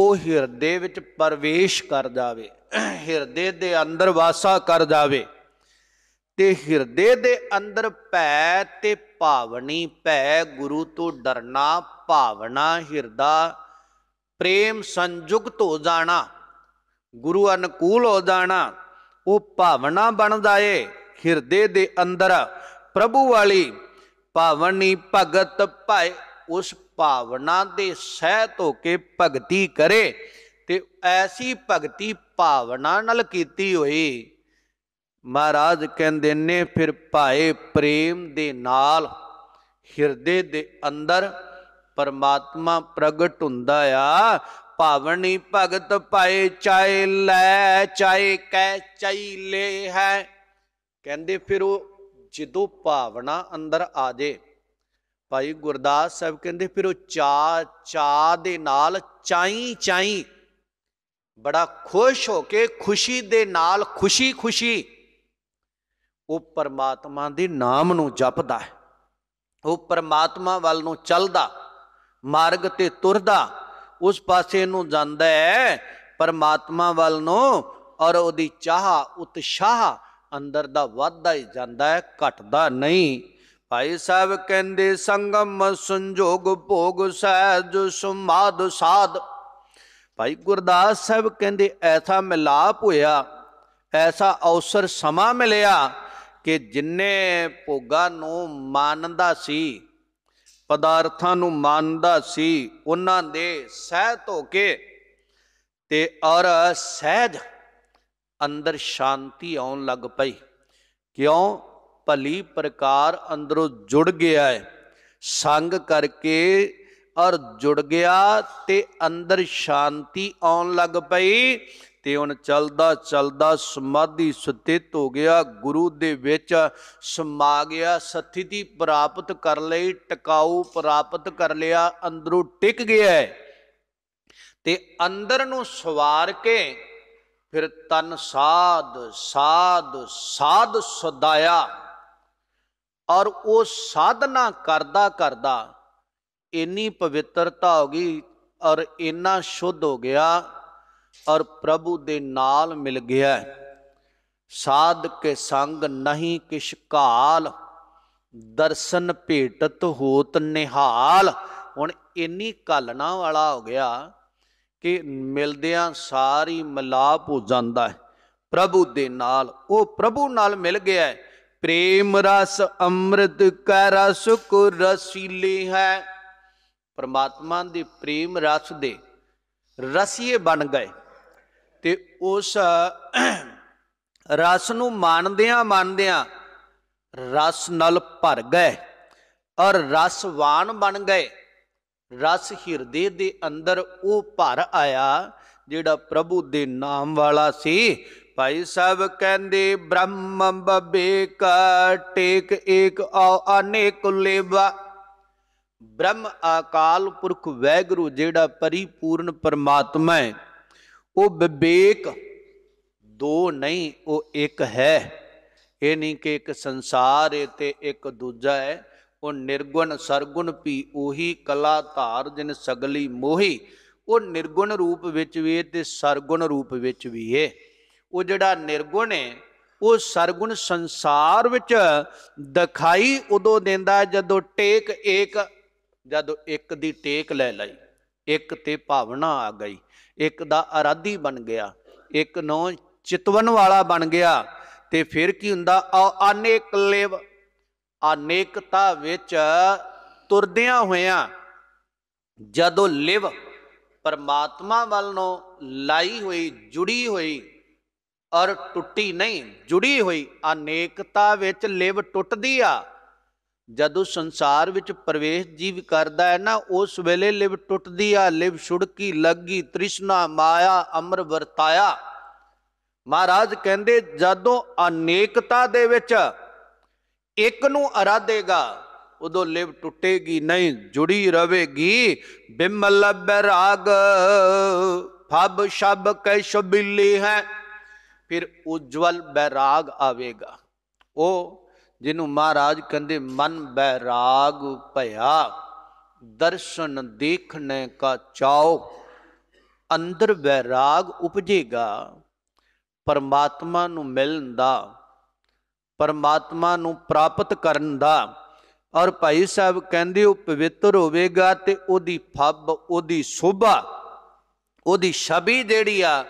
ਉਹ ਹਿਰਦੇ ਵਿੱਚ ਪਰਵੇਸ਼ ਕਰ ਜਾਵੇ ਹਿਰਦੇ ਦੇ ਅੰਦਰ ਵਾਸਾ ਕਰ ਜਾਵੇ ਤੇ ਹਿਰਦੇ ਦੇ ਅੰਦਰ ਭੈ ਤੇ ਭਾਵਨੀ ਭੈ ਗੁਰੂ ਤੋਂ ਡਰਨਾ ਭਾਵਨਾ ਹਿਰਦਾ ਪ੍ਰੇਮ ਸੰਜੁਗਤ ਹੋ ਜਾਣਾ ਗੁਰੂ ਅਨਕੂਲ ਹੋ ਜਾਣਾ ਉਹ ਭਾਵਨਾ ਬਣਦਾ ਏ ਹਿਰਦੇ ਦੇ ਅੰਦਰ ਪ੍ਰਭੂ ਵਾਲੀ ਭਾਵਨੀ ਭਗਤ ਭਾਏ ਉਸ ਭਾਵਨਾ ਦੇ ਸਹਿਤ ਹੋ ਕੇ ਭਗਤੀ ਕਰੇ ਤੇ ਐਸੀ ਭਗਤੀ ਭਾਵਨਾ ਨਾਲ ਕੀਤੀ ਹੋਈ ਮਹਾਰਾਜ ਕਹਿੰਦੇ ਨੇ ਫਿਰ ਭਾਏ ਪ੍ਰੇਮ ਦੇ ਨਾਲ ਹਿਰਦੇ ਦੇ ਅੰਦਰ ਪਰਮਾਤਮਾ ਪ੍ਰਗਟ ਹੁੰਦਾ ਆ ਭਾਵਣੀ ਭਗਤ ਪਾਏ ਚਾਏ ਲੈ ਚਾਏ ਕੈ ਚਾਈ ਲੈ ਹੈ ਕਹਿੰਦੇ ਫਿਰ ਉਹ ਜਦੋਂ ਭਾਵਨਾ ਅੰਦਰ ਆ ਜੇ ਭਾਈ ਗੁਰਦਾਸ ਸਾਹਿਬ ਕਹਿੰਦੇ ਫਿਰ ਉਹ ਚਾ ਚਾ ਦੇ ਨਾਲ ਚਾਈ ਚਾਈ ਬੜਾ ਖੁਸ਼ ਹੋ ਕੇ ਖੁਸ਼ੀ ਦੇ ਨਾਲ ਖੁਸ਼ੀ ਖੁਸ਼ੀ ਉਹ ਪਰਮਾਤਮਾ ਦੇ ਨਾਮ ਨੂੰ ਜਪਦਾ ਹੈ ਉਹ ਪਰਮਾਤਮਾ ਵੱਲ ਨੂੰ ਚੱਲਦਾ ਮਾਰਗ ਤੇ ਤੁਰਦਾ ਉਸ ਪਾਸੇ ਨੂੰ ਜਾਂਦਾ ਹੈ ਪਰਮਾਤਮਾ ਵੱਲ ਨੂੰ ਔਰ ਉਹਦੀ ਚਾਹ ਉਤਸ਼ਾਹ ਅੰਦਰ ਦਾ ਵਾਧਾ ਹੀ ਜਾਂਦਾ ਹੈ ਘਟਦਾ ਨਹੀਂ ਭਾਈ ਸਾਹਿਬ ਕਹਿੰਦੇ ਸੰਗਮ ਸੰਜੋਗ ਭੋਗ ਸਹਿਜ ਸੁਮਾਦ ਸਾਧ ਭਾਈ ਗੁਰਦਾਸ ਸਾਹਿਬ ਕਹਿੰਦੇ ਐਸਾ ਮਿਲਾਪ ਹੋਇਆ ਐਸਾ ਅਵਸਰ ਸਮਾਂ ਮਿਲਿਆ ਕਿ ਜਿੰਨੇ ਭੋਗਾ ਨੂੰ ਮੰਨਦਾ ਸੀ ਪਦਾਰਥਾਂ ਨੂੰ ਮੰਨਦਾ ਸੀ ਉਹਨਾਂ ਦੇ ਸਹਿ ਧੋ ਕੇ ਤੇ ਔਰ ਸਹਿਜ ਅੰਦਰ ਸ਼ਾਂਤੀ ਆਉਣ ਲੱਗ ਪਈ ਕਿਉਂ ਭਲੀ ਪ੍ਰਕਾਰ ਅੰਦਰੋਂ ਜੁੜ ਗਿਆ ਹੈ ਸੰਗ ਕਰਕੇ ਔਰ ਜੁੜ ਗਿਆ ਤੇ ਅੰਦਰ ਸ਼ਾਂਤੀ ਆਉਣ ਲੱਗ ਪਈ ਤੇ ਹੁਣ ਚਲਦਾ ਚਲਦਾ ਸਮਾਧੀ ਸਥਿਤ ਹੋ ਗਿਆ ਗੁਰੂ ਦੇ ਵਿੱਚ ਸਮਾ ਗਿਆ ਸਥਿਤੀ ਪ੍ਰਾਪਤ ਕਰ ਲਈ ਟਿਕਾਊ ਪ੍ਰਾਪਤ ਕਰ ਲਿਆ ਅੰਦਰੋਂ ਟਿਕ ਗਿਆ ਤੇ ਅੰਦਰ ਨੂੰ ਸਵਾਰ ਕੇ ਫਿਰ ਤਨ ਸਾਧ ਸਾਧ ਸਾਧ ਸਦਾਇਆ ਔਰ ਉਹ ਸਾਧਨਾ ਕਰਦਾ ਕਰਦਾ ਇੰਨੀ ਪਵਿੱਤਰਤਾ ਹੋ ਗਈ ਔਰ ਇੰਨਾ ਸ਼ੁੱਧ ਹੋ ਗਿਆ ਔਰ ਪ੍ਰਭੂ ਦੇ ਨਾਲ ਮਿਲ ਗਿਆ ਸਾਧ ਕੇ ਸੰਗ ਨਹੀਂ ਕਿਛ ਕਾਲ ਦਰਸ਼ਨ ਭੇਟਤ ਹੋਤ ਨਿਹਾਲ ਹੁਣ ਇੰਨੀ ਕਲਣਾ ਵਾਲਾ ਹੋ ਗਿਆ ਕਿ ਮਿਲਦਿਆਂ ਸਾਰੀ ਮਲਾਪ ਹੋ ਜਾਂਦਾ ਹੈ ਪ੍ਰਭੂ ਦੇ ਨਾਲ ਉਹ ਪ੍ਰਭੂ ਨਾਲ ਮਿਲ ਗਿਆ ਹੈ ਪ੍ਰੇਮ ਰਸ ਅੰਮ੍ਰਿਤ ਕਾ ਰਸ ਕੋ ਰਸੀਲੇ ਹੈ ਪਰਮਾਤਮਾ ਦੇ ਪ੍ਰੇਮ ਰਸ ਦੇ ਰਸੀਏ ਬਣ ਗਏ ਤੇ ਉਸ ਰਸ ਨੂੰ ਮੰਨਦਿਆਂ ਮੰਨਦਿਆਂ ਰਸ ਨਾਲ ਭਰ ਗਏ ਔਰ ਰਸਵਾਨ ਬਣ ਗਏ ਰਸ ਹਿਰਦੇ ਦੇ ਅੰਦਰ ਉਹ ਭਰ ਆਇਆ ਜਿਹੜਾ ਪ੍ਰਭੂ ਦੇ ਨਾਮ ਵਾਲਾ ਸੀ ਭਾਈ ਸਾਹਿਬ ਕਹਿੰਦੇ ਬ੍ਰਹਮ ਬਬੇ ਕਾ ਟੇਕ ਏਕ ਔ ਅਨੇਕ ਲੇਵਾ ਬ੍ਰਹਮ ਆਕਾਲ ਪੁਰਖ ਵੈਗਰੂ ਜਿਹੜਾ ਪਰਿਪੂਰਨ ਪਰਮਾਤਮਾ ਹੈ ਉਹ ਵਿਵੇਕ ਦੋ ਨਹੀਂ ਉਹ ਇੱਕ ਹੈ ਇਹ ਨਹੀਂ ਕਿ ਇੱਕ ਸੰਸਾਰ ਹੈ ਤੇ ਇੱਕ ਦੂਜਾ ਹੈ ਉਹ ਨਿਰਗੁਣ ਸਰਗੁਣ ਵੀ ਉਹੀ ਕਲਾ ਧਾਰ ਜਿਨ ਸਗਲੀ ਮੋਹੀ ਉਹ ਨਿਰਗੁਣ ਰੂਪ ਵਿੱਚ ਵੀ ਹੈ ਤੇ ਸਰਗੁਣ ਰੂਪ ਵਿੱਚ ਵੀ ਹੈ ਉਹ ਜਿਹੜਾ ਨਿਰਗੁਣ ਹੈ ਉਹ ਸਰਗੁਣ ਸੰਸਾਰ ਵਿੱਚ ਦਿਖਾਈ ਉਦੋਂ ਦਿੰਦਾ ਜਦੋਂ ਟੇਕ ਏਕ ਜਦੋਂ ਇੱਕ ਦੀ ਟੇਕ ਲੈ ਲਈ ਇੱਕ ਤੇ ਭਾਵਨਾ ਆ ਗਈ ਇੱਕ ਦਾ ਆਰਾਧੀ ਬਣ ਗਿਆ ਇੱਕ ਨੌ ਚਿਤਵਨ ਵਾਲਾ ਬਣ ਗਿਆ ਤੇ ਫਿਰ ਕੀ ਹੁੰਦਾ ਅਨੇਕ ਲੇਵ ਅਨੇਕਤਾ ਵਿੱਚ ਤੁਰਦਿਆਂ ਹੋਇਆਂ ਜਦੋਂ ਲਿਵ ਪਰਮਾਤਮਾ ਵੱਲ ਨੂੰ ਲਾਈ ਹੋਈ ਜੁੜੀ ਹੋਈ ਔਰ ਟੁੱਟੀ ਨਹੀਂ ਜੁੜੀ ਹੋਈ ਅਨੇਕਤਾ ਵਿੱਚ ਲਿਵ ਟੁੱਟਦੀ ਆ ਜਦੋਂ ਸੰਸਾਰ ਵਿੱਚ ਪ੍ਰਵੇਸ਼ ਜੀਵ ਕਰਦਾ ਹੈ ਨਾ ਉਸ ਵੇਲੇ ਲਿਵ ਟੁੱਟਦੀ ਆ ਲਿਵ ਛੁੜਕੀ ਲੱਗੀ ਤ੍ਰਿਸ਼ਨਾ ਮਾਇਆ ਅਮਰ ਵਰਤਾਇਆ ਮਹਾਰਾਜ ਕਹਿੰਦੇ ਜਦੋਂ ਅਨੇਕਤਾ ਦੇ ਵਿੱਚ ਇੱਕ ਨੂੰ ਅਰਾਧੇਗਾ ਉਦੋਂ ਲਿਵ ਟੁੱਟੇਗੀ ਨਹੀਂ ਜੁੜੀ ਰਵੇਗੀ ਬਿਮਲ ਬਰਾਗ ਫਬ ਸ਼ਬ ਕੈ ਸ਼ਬਿਲੀ ਹੈ ਫਿਰ ਉਜਵਲ ਬੈਰਾਗ ਆਵੇਗਾ ਉਹ ਜਿਹਨੂੰ ਮਹਾਰਾਜ ਕਹਿੰਦੇ ਮਨ ਬੈਰਾਗ ਭਇਆ ਦਰਸ਼ਨ ਦੇਖਣੇ ਕਾ ਚਾਉ ਅੰਦਰ ਬੈਰਾਗ ਉਪਜੇਗਾ ਪਰਮਾਤਮਾ ਨੂੰ ਮਿਲਣ ਦਾ ਪਰਮਾਤਮਾ ਨੂੰ ਪ੍ਰਾਪਤ ਕਰਨ ਦਾ ਔਰ ਭਾਈ ਸਾਹਿਬ ਕਹਿੰਦੇ ਉਹ ਪਵਿੱਤਰ ਹੋਵੇਗਾ ਤੇ ਉਹਦੀ ਫੱਬ ਉਹਦੀ ਸੋਭਾ ਉਹਦੀ ਸ਼ਬੀ ਜਿਹੜੀ ਆ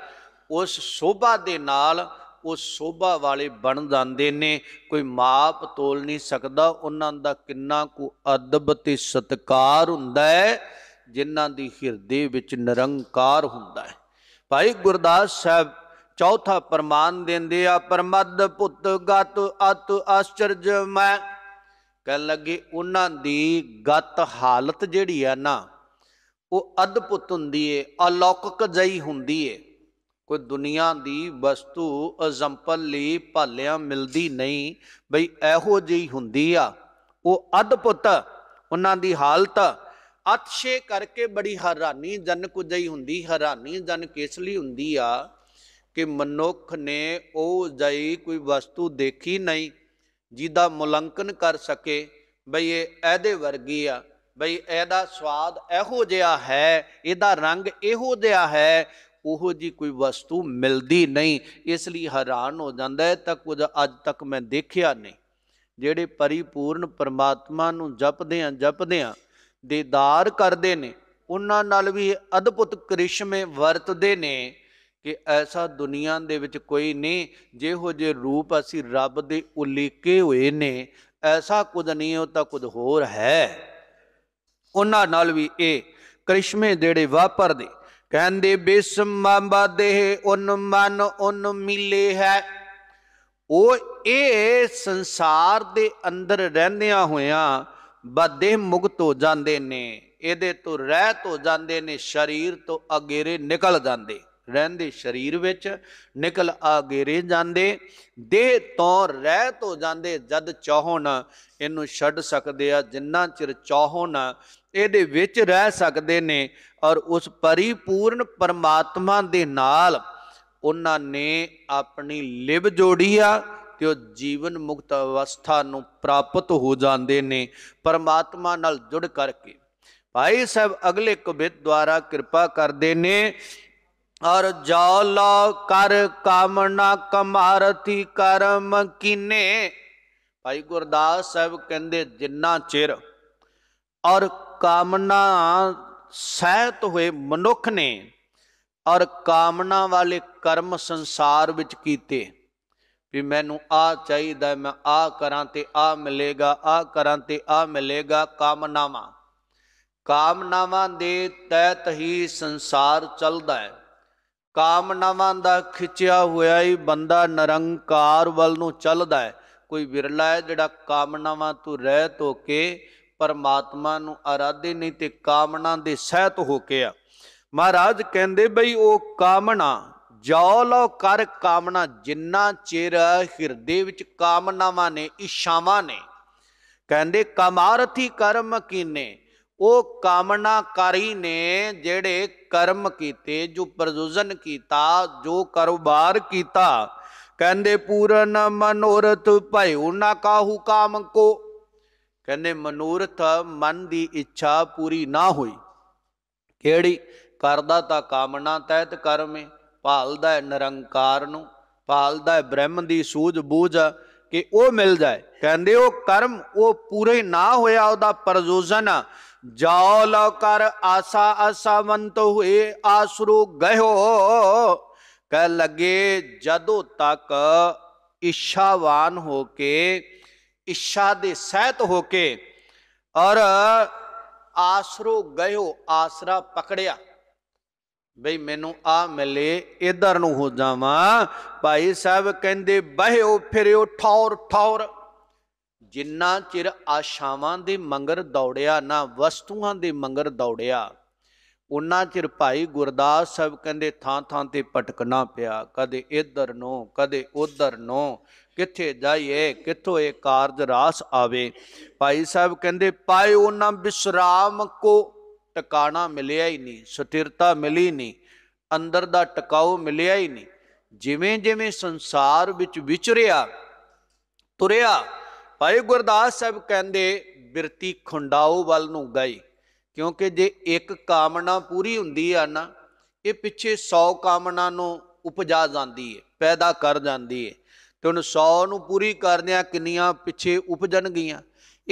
ਉਸ ਸੋਭਾ ਦੇ ਨਾਲ ਉਹ ਸੋਭਾ ਵਾਲੇ ਬਣ ਜਾਂਦੇ ਨੇ ਕੋਈ ਮਾਪ ਤੋਲ ਨਹੀਂ ਸਕਦਾ ਉਹਨਾਂ ਦਾ ਕਿੰਨਾ ਕੁ ਅਦਬ ਤੇ ਸਤਕਾਰ ਹੁੰਦਾ ਹੈ ਜਿਨ੍ਹਾਂ ਦੀ ਹਿਰਦੇ ਵਿੱਚ ਨਿਰੰਕਾਰ ਹੁੰਦਾ ਹੈ ਭਾਈ ਗੁਰਦਾਸ ਸਾਹਿਬ ਚੌਥਾ ਪਰਮਾਨ ਦਿੰਦੇ ਆ ਪਰਮਦ ਪੁੱਤ ਗਤ ਅਤ ਆਸ਼ਚਰਜ ਮੈਂ ਕਹਿਣ ਲੱਗੇ ਉਹਨਾਂ ਦੀ ਗਤ ਹਾਲਤ ਜਿਹੜੀ ਆ ਨਾ ਉਹ ਅਦਭੁਤ ਹੁੰਦੀ ਏ ਅਲੌਕਿਕ ਜਈ ਹੁੰਦੀ ਏ ਕੋਈ ਦੁਨੀਆ ਦੀ ਵਸਤੂ ਐਗਜ਼ਾਮਪਲ ਲਈ ਭਾਲਿਆ ਮਿਲਦੀ ਨਹੀਂ ਬਈ ਇਹੋ ਜਿਹੀ ਹੁੰਦੀ ਆ ਉਹ ਅਦਭੁਤ ਉਹਨਾਂ ਦੀ ਹਾਲਤ ਅਤਸ਼ੇ ਕਰਕੇ ਬੜੀ ਹੈਰਾਨੀ ਜਨ ਜਈ ਹੁੰਦੀ ਹੈਰਾਨੀ ਜਨ ਕਿਸ ਲਈ ਹੁੰਦੀ ਆ ਕਿ ਮਨੁੱਖ ਨੇ ਉਹ ਜਈ ਕੋਈ ਵਸਤੂ ਦੇਖੀ ਨਹੀਂ ਜਿਹਦਾ ਮੁਲੰਕਨ ਕਰ ਸਕੇ ਬਈ ਇਹ ਐਦੇ ਵਰਗੀ ਆ ਬਈ ਇਹਦਾ ਸਵਾਦ ਇਹੋ ਜਿਹਾ ਹੈ ਇਹਦਾ ਰੰਗ ਇਹੋ ਜਿਹਾ ਹੈ ਉਹ ਜੀ ਕੋਈ ਵਸਤੂ ਮਿਲਦੀ ਨਹੀਂ ਇਸ ਲਈ ਹੈਰਾਨ ਹੋ ਜਾਂਦਾ ਹੈ ਤਾਂ ਕੁਝ ਅੱਜ ਤੱਕ ਮੈਂ ਦੇਖਿਆ ਨਹੀਂ ਜਿਹੜੇ ਪਰਿਪੂਰਨ ਪਰਮਾਤਮਾ ਨੂੰ ਜਪਦੇ ਆਂ ਜਪਦੇ ਆਂ ਦੀਦਾਰ ਕਰਦੇ ਨੇ ਉਹਨਾਂ ਨਾਲ ਵੀ ਅਦਭੁਤ ਕ੍ਰਿਸ਼ਮੇ ਵਰਤਦੇ ਨੇ ਕਿ ਐਸਾ ਦੁਨੀਆ ਦੇ ਵਿੱਚ ਕੋਈ ਨਹੀਂ ਜਿਹੋ ਜੇ ਰੂਪ ਅਸੀਂ ਰੱਬ ਦੇ ਉਲੀਕੇ ਹੋਏ ਨੇ ਐਸਾ ਕੁਝ ਨਹੀਂ ਉਹ ਤਾਂ ਕੁਝ ਹੋਰ ਹੈ ਉਹਨਾਂ ਨਾਲ ਵੀ ਇਹ ਕ੍ਰਿਸ਼ਮੇ ਜਿਹੜੇ ਵਾਪਰਦੇ ਕਹਿੰਦੇ ਬਿਸਮਾ ਦੇਹ ਉਨ ਮਨ ਉਨ ਮਿਲੇ ਹੈ ਉਹ ਇਹ ਸੰਸਾਰ ਦੇ ਅੰਦਰ ਰਹਿੰਦਿਆਂ ਹੋਇਆਂ ਬਦੇ ਮੁਕਤ ਹੋ ਜਾਂਦੇ ਨੇ ਇਹਦੇ ਤੋਂ ਰਹਿਤ ਹੋ ਜਾਂਦੇ ਨੇ ਸਰੀਰ ਤੋਂ ਅਗੇਰੇ ਨਿਕਲ ਜਾਂਦੇ ਰਹਿੰਦੇ ਸਰੀਰ ਵਿੱਚ ਨਿਕਲ ਅਗੇਰੇ ਜਾਂਦੇ ਦੇਹ ਤੋਂ ਰਹਿਤ ਹੋ ਜਾਂਦੇ ਜਦ ਚਾਹੋਣ ਇਹਨੂੰ ਛੱਡ ਸਕਦੇ ਆ ਜਿੰਨਾ ਚਿਰ ਚਾਹੋਣ ਇਹਦੇ ਵਿੱਚ ਰਹਿ ਸਕਦੇ ਨੇ ਔਰ ਉਸ ਪਰਿਪੂਰਨ ਪਰਮਾਤਮਾ ਦੇ ਨਾਲ ਉਹਨਾਂ ਨੇ ਆਪਣੀ ਲਿਵ ਜੋੜੀ ਆ ਤੇ ਉਹ ਜੀਵਨ ਮੁਕਤ ਅਵਸਥਾ ਨੂੰ ਪ੍ਰਾਪਤ ਹੋ ਜਾਂਦੇ ਨੇ ਪਰਮਾਤਮਾ ਨਾਲ ਜੁੜ ਕਰਕੇ ਭਾਈ ਸਾਹਿਬ ਅਗਲੇ ਕਵਿਤ ਦੁਆਰਾ ਕਿਰਪਾ ਕਰਦੇ ਨੇ ਔਰ ਜਾ ਲਾ ਕਰ ਕਾਮਨਾ ਕਮਾਰਤੀ ਕਰਮ ਕਿਨੇ ਭਾਈ ਗੁਰਦਾਸ ਸਾਹਿਬ ਕਹਿੰਦੇ ਜਿੰਨਾ ਚਿਰ ਔਰ ਕਾਮਨਾ ਸਹਿਤ ਹੋਏ ਮਨੁੱਖ ਨੇ ਔਰ ਕਾਮਨਾ ਵਾਲੇ ਕਰਮ ਸੰਸਾਰ ਵਿੱਚ ਕੀਤੇ ਵੀ ਮੈਨੂੰ ਆ ਚਾਹੀਦਾ ਮੈਂ ਆ ਕਰਾਂ ਤੇ ਆ ਮਿਲੇਗਾ ਆ ਕਰਾਂ ਤੇ ਆ ਮਿਲੇਗਾ ਕਾਮਨਾਵਾਂ ਕਾਮਨਾਵਾਂ ਦੇ ਤਹਿਤ ਹੀ ਸੰਸਾਰ ਚੱਲਦਾ ਹੈ ਕਾਮਨਾਵਾਂ ਦਾ ਖਿੱਚਿਆ ਹੋਇਆ ਹੀ ਬੰਦਾ ਨਿਰੰਕਾਰ ਵੱਲ ਨੂੰ ਚੱਲਦਾ ਹੈ ਕੋਈ ਵਿਰਲਾ ਹੈ ਜਿਹੜਾ ਕਾਮਨਾਵਾਂ ਤੋਂ ਰਹਿਤ ਹੋ ਕੇ ਪਰਮਾਤਮਾ ਨੂੰ ਅਰਾਧੇ ਨਹੀਂ ਤੇ ਕਾਮਨਾ ਦੇ ਸਹਿਤ ਹੋ ਕੇ ਆ ਮਹਾਰਾਜ ਕਹਿੰਦੇ ਬਈ ਉਹ ਕਾਮਨਾ ਜੋ ਲੋ ਕਰ ਕਾਮਨਾ ਜਿੰਨਾ ਚਿਰ ਹਿਰਦੇ ਵਿੱਚ ਕਾਮਨਾਵਾਂ ਨੇ ਇਸ਼ਾਵਾਂ ਨੇ ਕਹਿੰਦੇ ਕਮਾਰਥੀ ਕਰਮ ਕੀਨੇ ਉਹ ਕਾਮਨਾਕਾਰੀ ਨੇ ਜਿਹੜੇ ਕਰਮ ਕੀਤੇ ਜੋ ਪ੍ਰਯੋਜਨ ਕੀਤਾ ਜੋ ਕਾਰੋਬਾਰ ਕੀਤਾ ਕਹਿੰਦੇ ਪੂਰਨ ਮਨੋਰਥ ਭਇਉ ਨਾ ਕਾਹੂ ਕਾਮ ਕੋ ਕਹਿੰਦੇ ਮਨੂਰਥ ਮਨ ਦੀ ਇੱਛਾ ਪੂਰੀ ਨਾ ਹੋਈ ਕਿਹੜੀ ਕਰਦਾ ਤਾਂ ਕਾਮਨਾ ਤਹਿਤ ਕਰਮੇ ਭਾਲਦਾ ਹੈ ਨਿਰੰਕਾਰ ਨੂੰ ਭਾਲਦਾ ਹੈ ਬ੍ਰਹਮ ਦੀ ਸੂਝ ਬੂਝ ਕਿ ਉਹ ਮਿਲ ਜਾਏ ਕਹਿੰਦੇ ਉਹ ਕਰਮ ਉਹ ਪੂਰੇ ਨਾ ਹੋਇਆ ਉਹਦਾ ਪਰਜੋਜਨ ਜਾਉ ਲੋ ਕਰ ਆਸਾ ਅਸਵੰਤ ਹੋਏ ਆਸਰੂ ਗਇਓ ਕਹਿ ਲਗੇ ਜਦੋਂ ਤੱਕ ਇਸ਼ਾਵਾਨ ਹੋ ਕੇ ਇੱਛਾ ਦੇ ਸਹਿਤ ਹੋ ਕੇ ਔਰ ਆਸਰੋ ਗਇਓ ਆਸਰਾ ਪਕੜਿਆ ਬਈ ਮੈਨੂੰ ਆ ਮਿਲੇ ਇਧਰ ਨੂੰ ਹੋ ਜਾਵਾਂ ਭਾਈ ਸਾਹਿਬ ਕਹਿੰਦੇ ਬਹਿਓ ਫਿਰਿਓ ਠੌਰ ਠੌਰ ਜਿੰਨਾ ਚਿਰ ਆਸ਼ਾਵਾਂ ਦੇ ਮੰਗਰ ਦੌੜਿਆ ਨਾ ਵਸਤੂਆਂ ਦੇ ਮੰਗਰ ਦੌੜਿਆ ਉਨਾ ਚਿਰ ਭਾਈ ਗੁਰਦਾਸ ਸਾਹਿਬ ਕਹਿੰਦੇ ਥਾਂ ਥਾਂ ਤੇ ਭਟਕਣਾ ਪਿਆ ਕਦੇ ਇੱਧਰ ਨੂੰ ਕਦੇ ਉੱਧਰ ਨੂੰ ਕਿੱਥੇ ਜਾਈਏ ਕਿੱਥੋਂ ਇਹ ਕਾਰਜ ਰਾਸ ਆਵੇ ਭਾਈ ਸਾਹਿਬ ਕਹਿੰਦੇ ਪਾਏ ਉਹਨਾਂ ਵਿਸਰਾਮ ਕੋ ਟਿਕਾਣਾ ਮਿਲਿਆ ਹੀ ਨਹੀਂ ਸਥਿਰਤਾ ਮਿਲੀ ਨਹੀਂ ਅੰਦਰ ਦਾ ਟਿਕਾਉ ਮਿਲਿਆ ਹੀ ਨਹੀਂ ਜਿਵੇਂ ਜਿਵੇਂ ਸੰਸਾਰ ਵਿੱਚ ਵਿਚਰਿਆ ਤੁਰਿਆ ਭਾਈ ਗੁਰਦਾਸ ਸਾਹਿਬ ਕਹਿੰਦੇ ਬਿਰਤੀ ਖੁੰਡਾਓ ਵੱਲ ਨੂੰ ਗਈ ਕਿਉਂਕਿ ਜੇ ਇੱਕ ਕਾਮਨਾ ਪੂਰੀ ਹੁੰਦੀ ਆ ਨਾ ਇਹ ਪਿੱਛੇ 100 ਕਾਮਨਾ ਨੂੰ ਉਪਜਾ ਜਾਂਦੀ ਹੈ ਪੈਦਾ ਕਰ ਜਾਂਦੀ ਹੈ ਤੇ ਹੁਣ 100 ਨੂੰ ਪੂਰੀ ਕਰਦਿਆਂ ਕਿੰਨੀਆਂ ਪਿੱਛੇ ਉਪਜਣ ਗਈਆਂ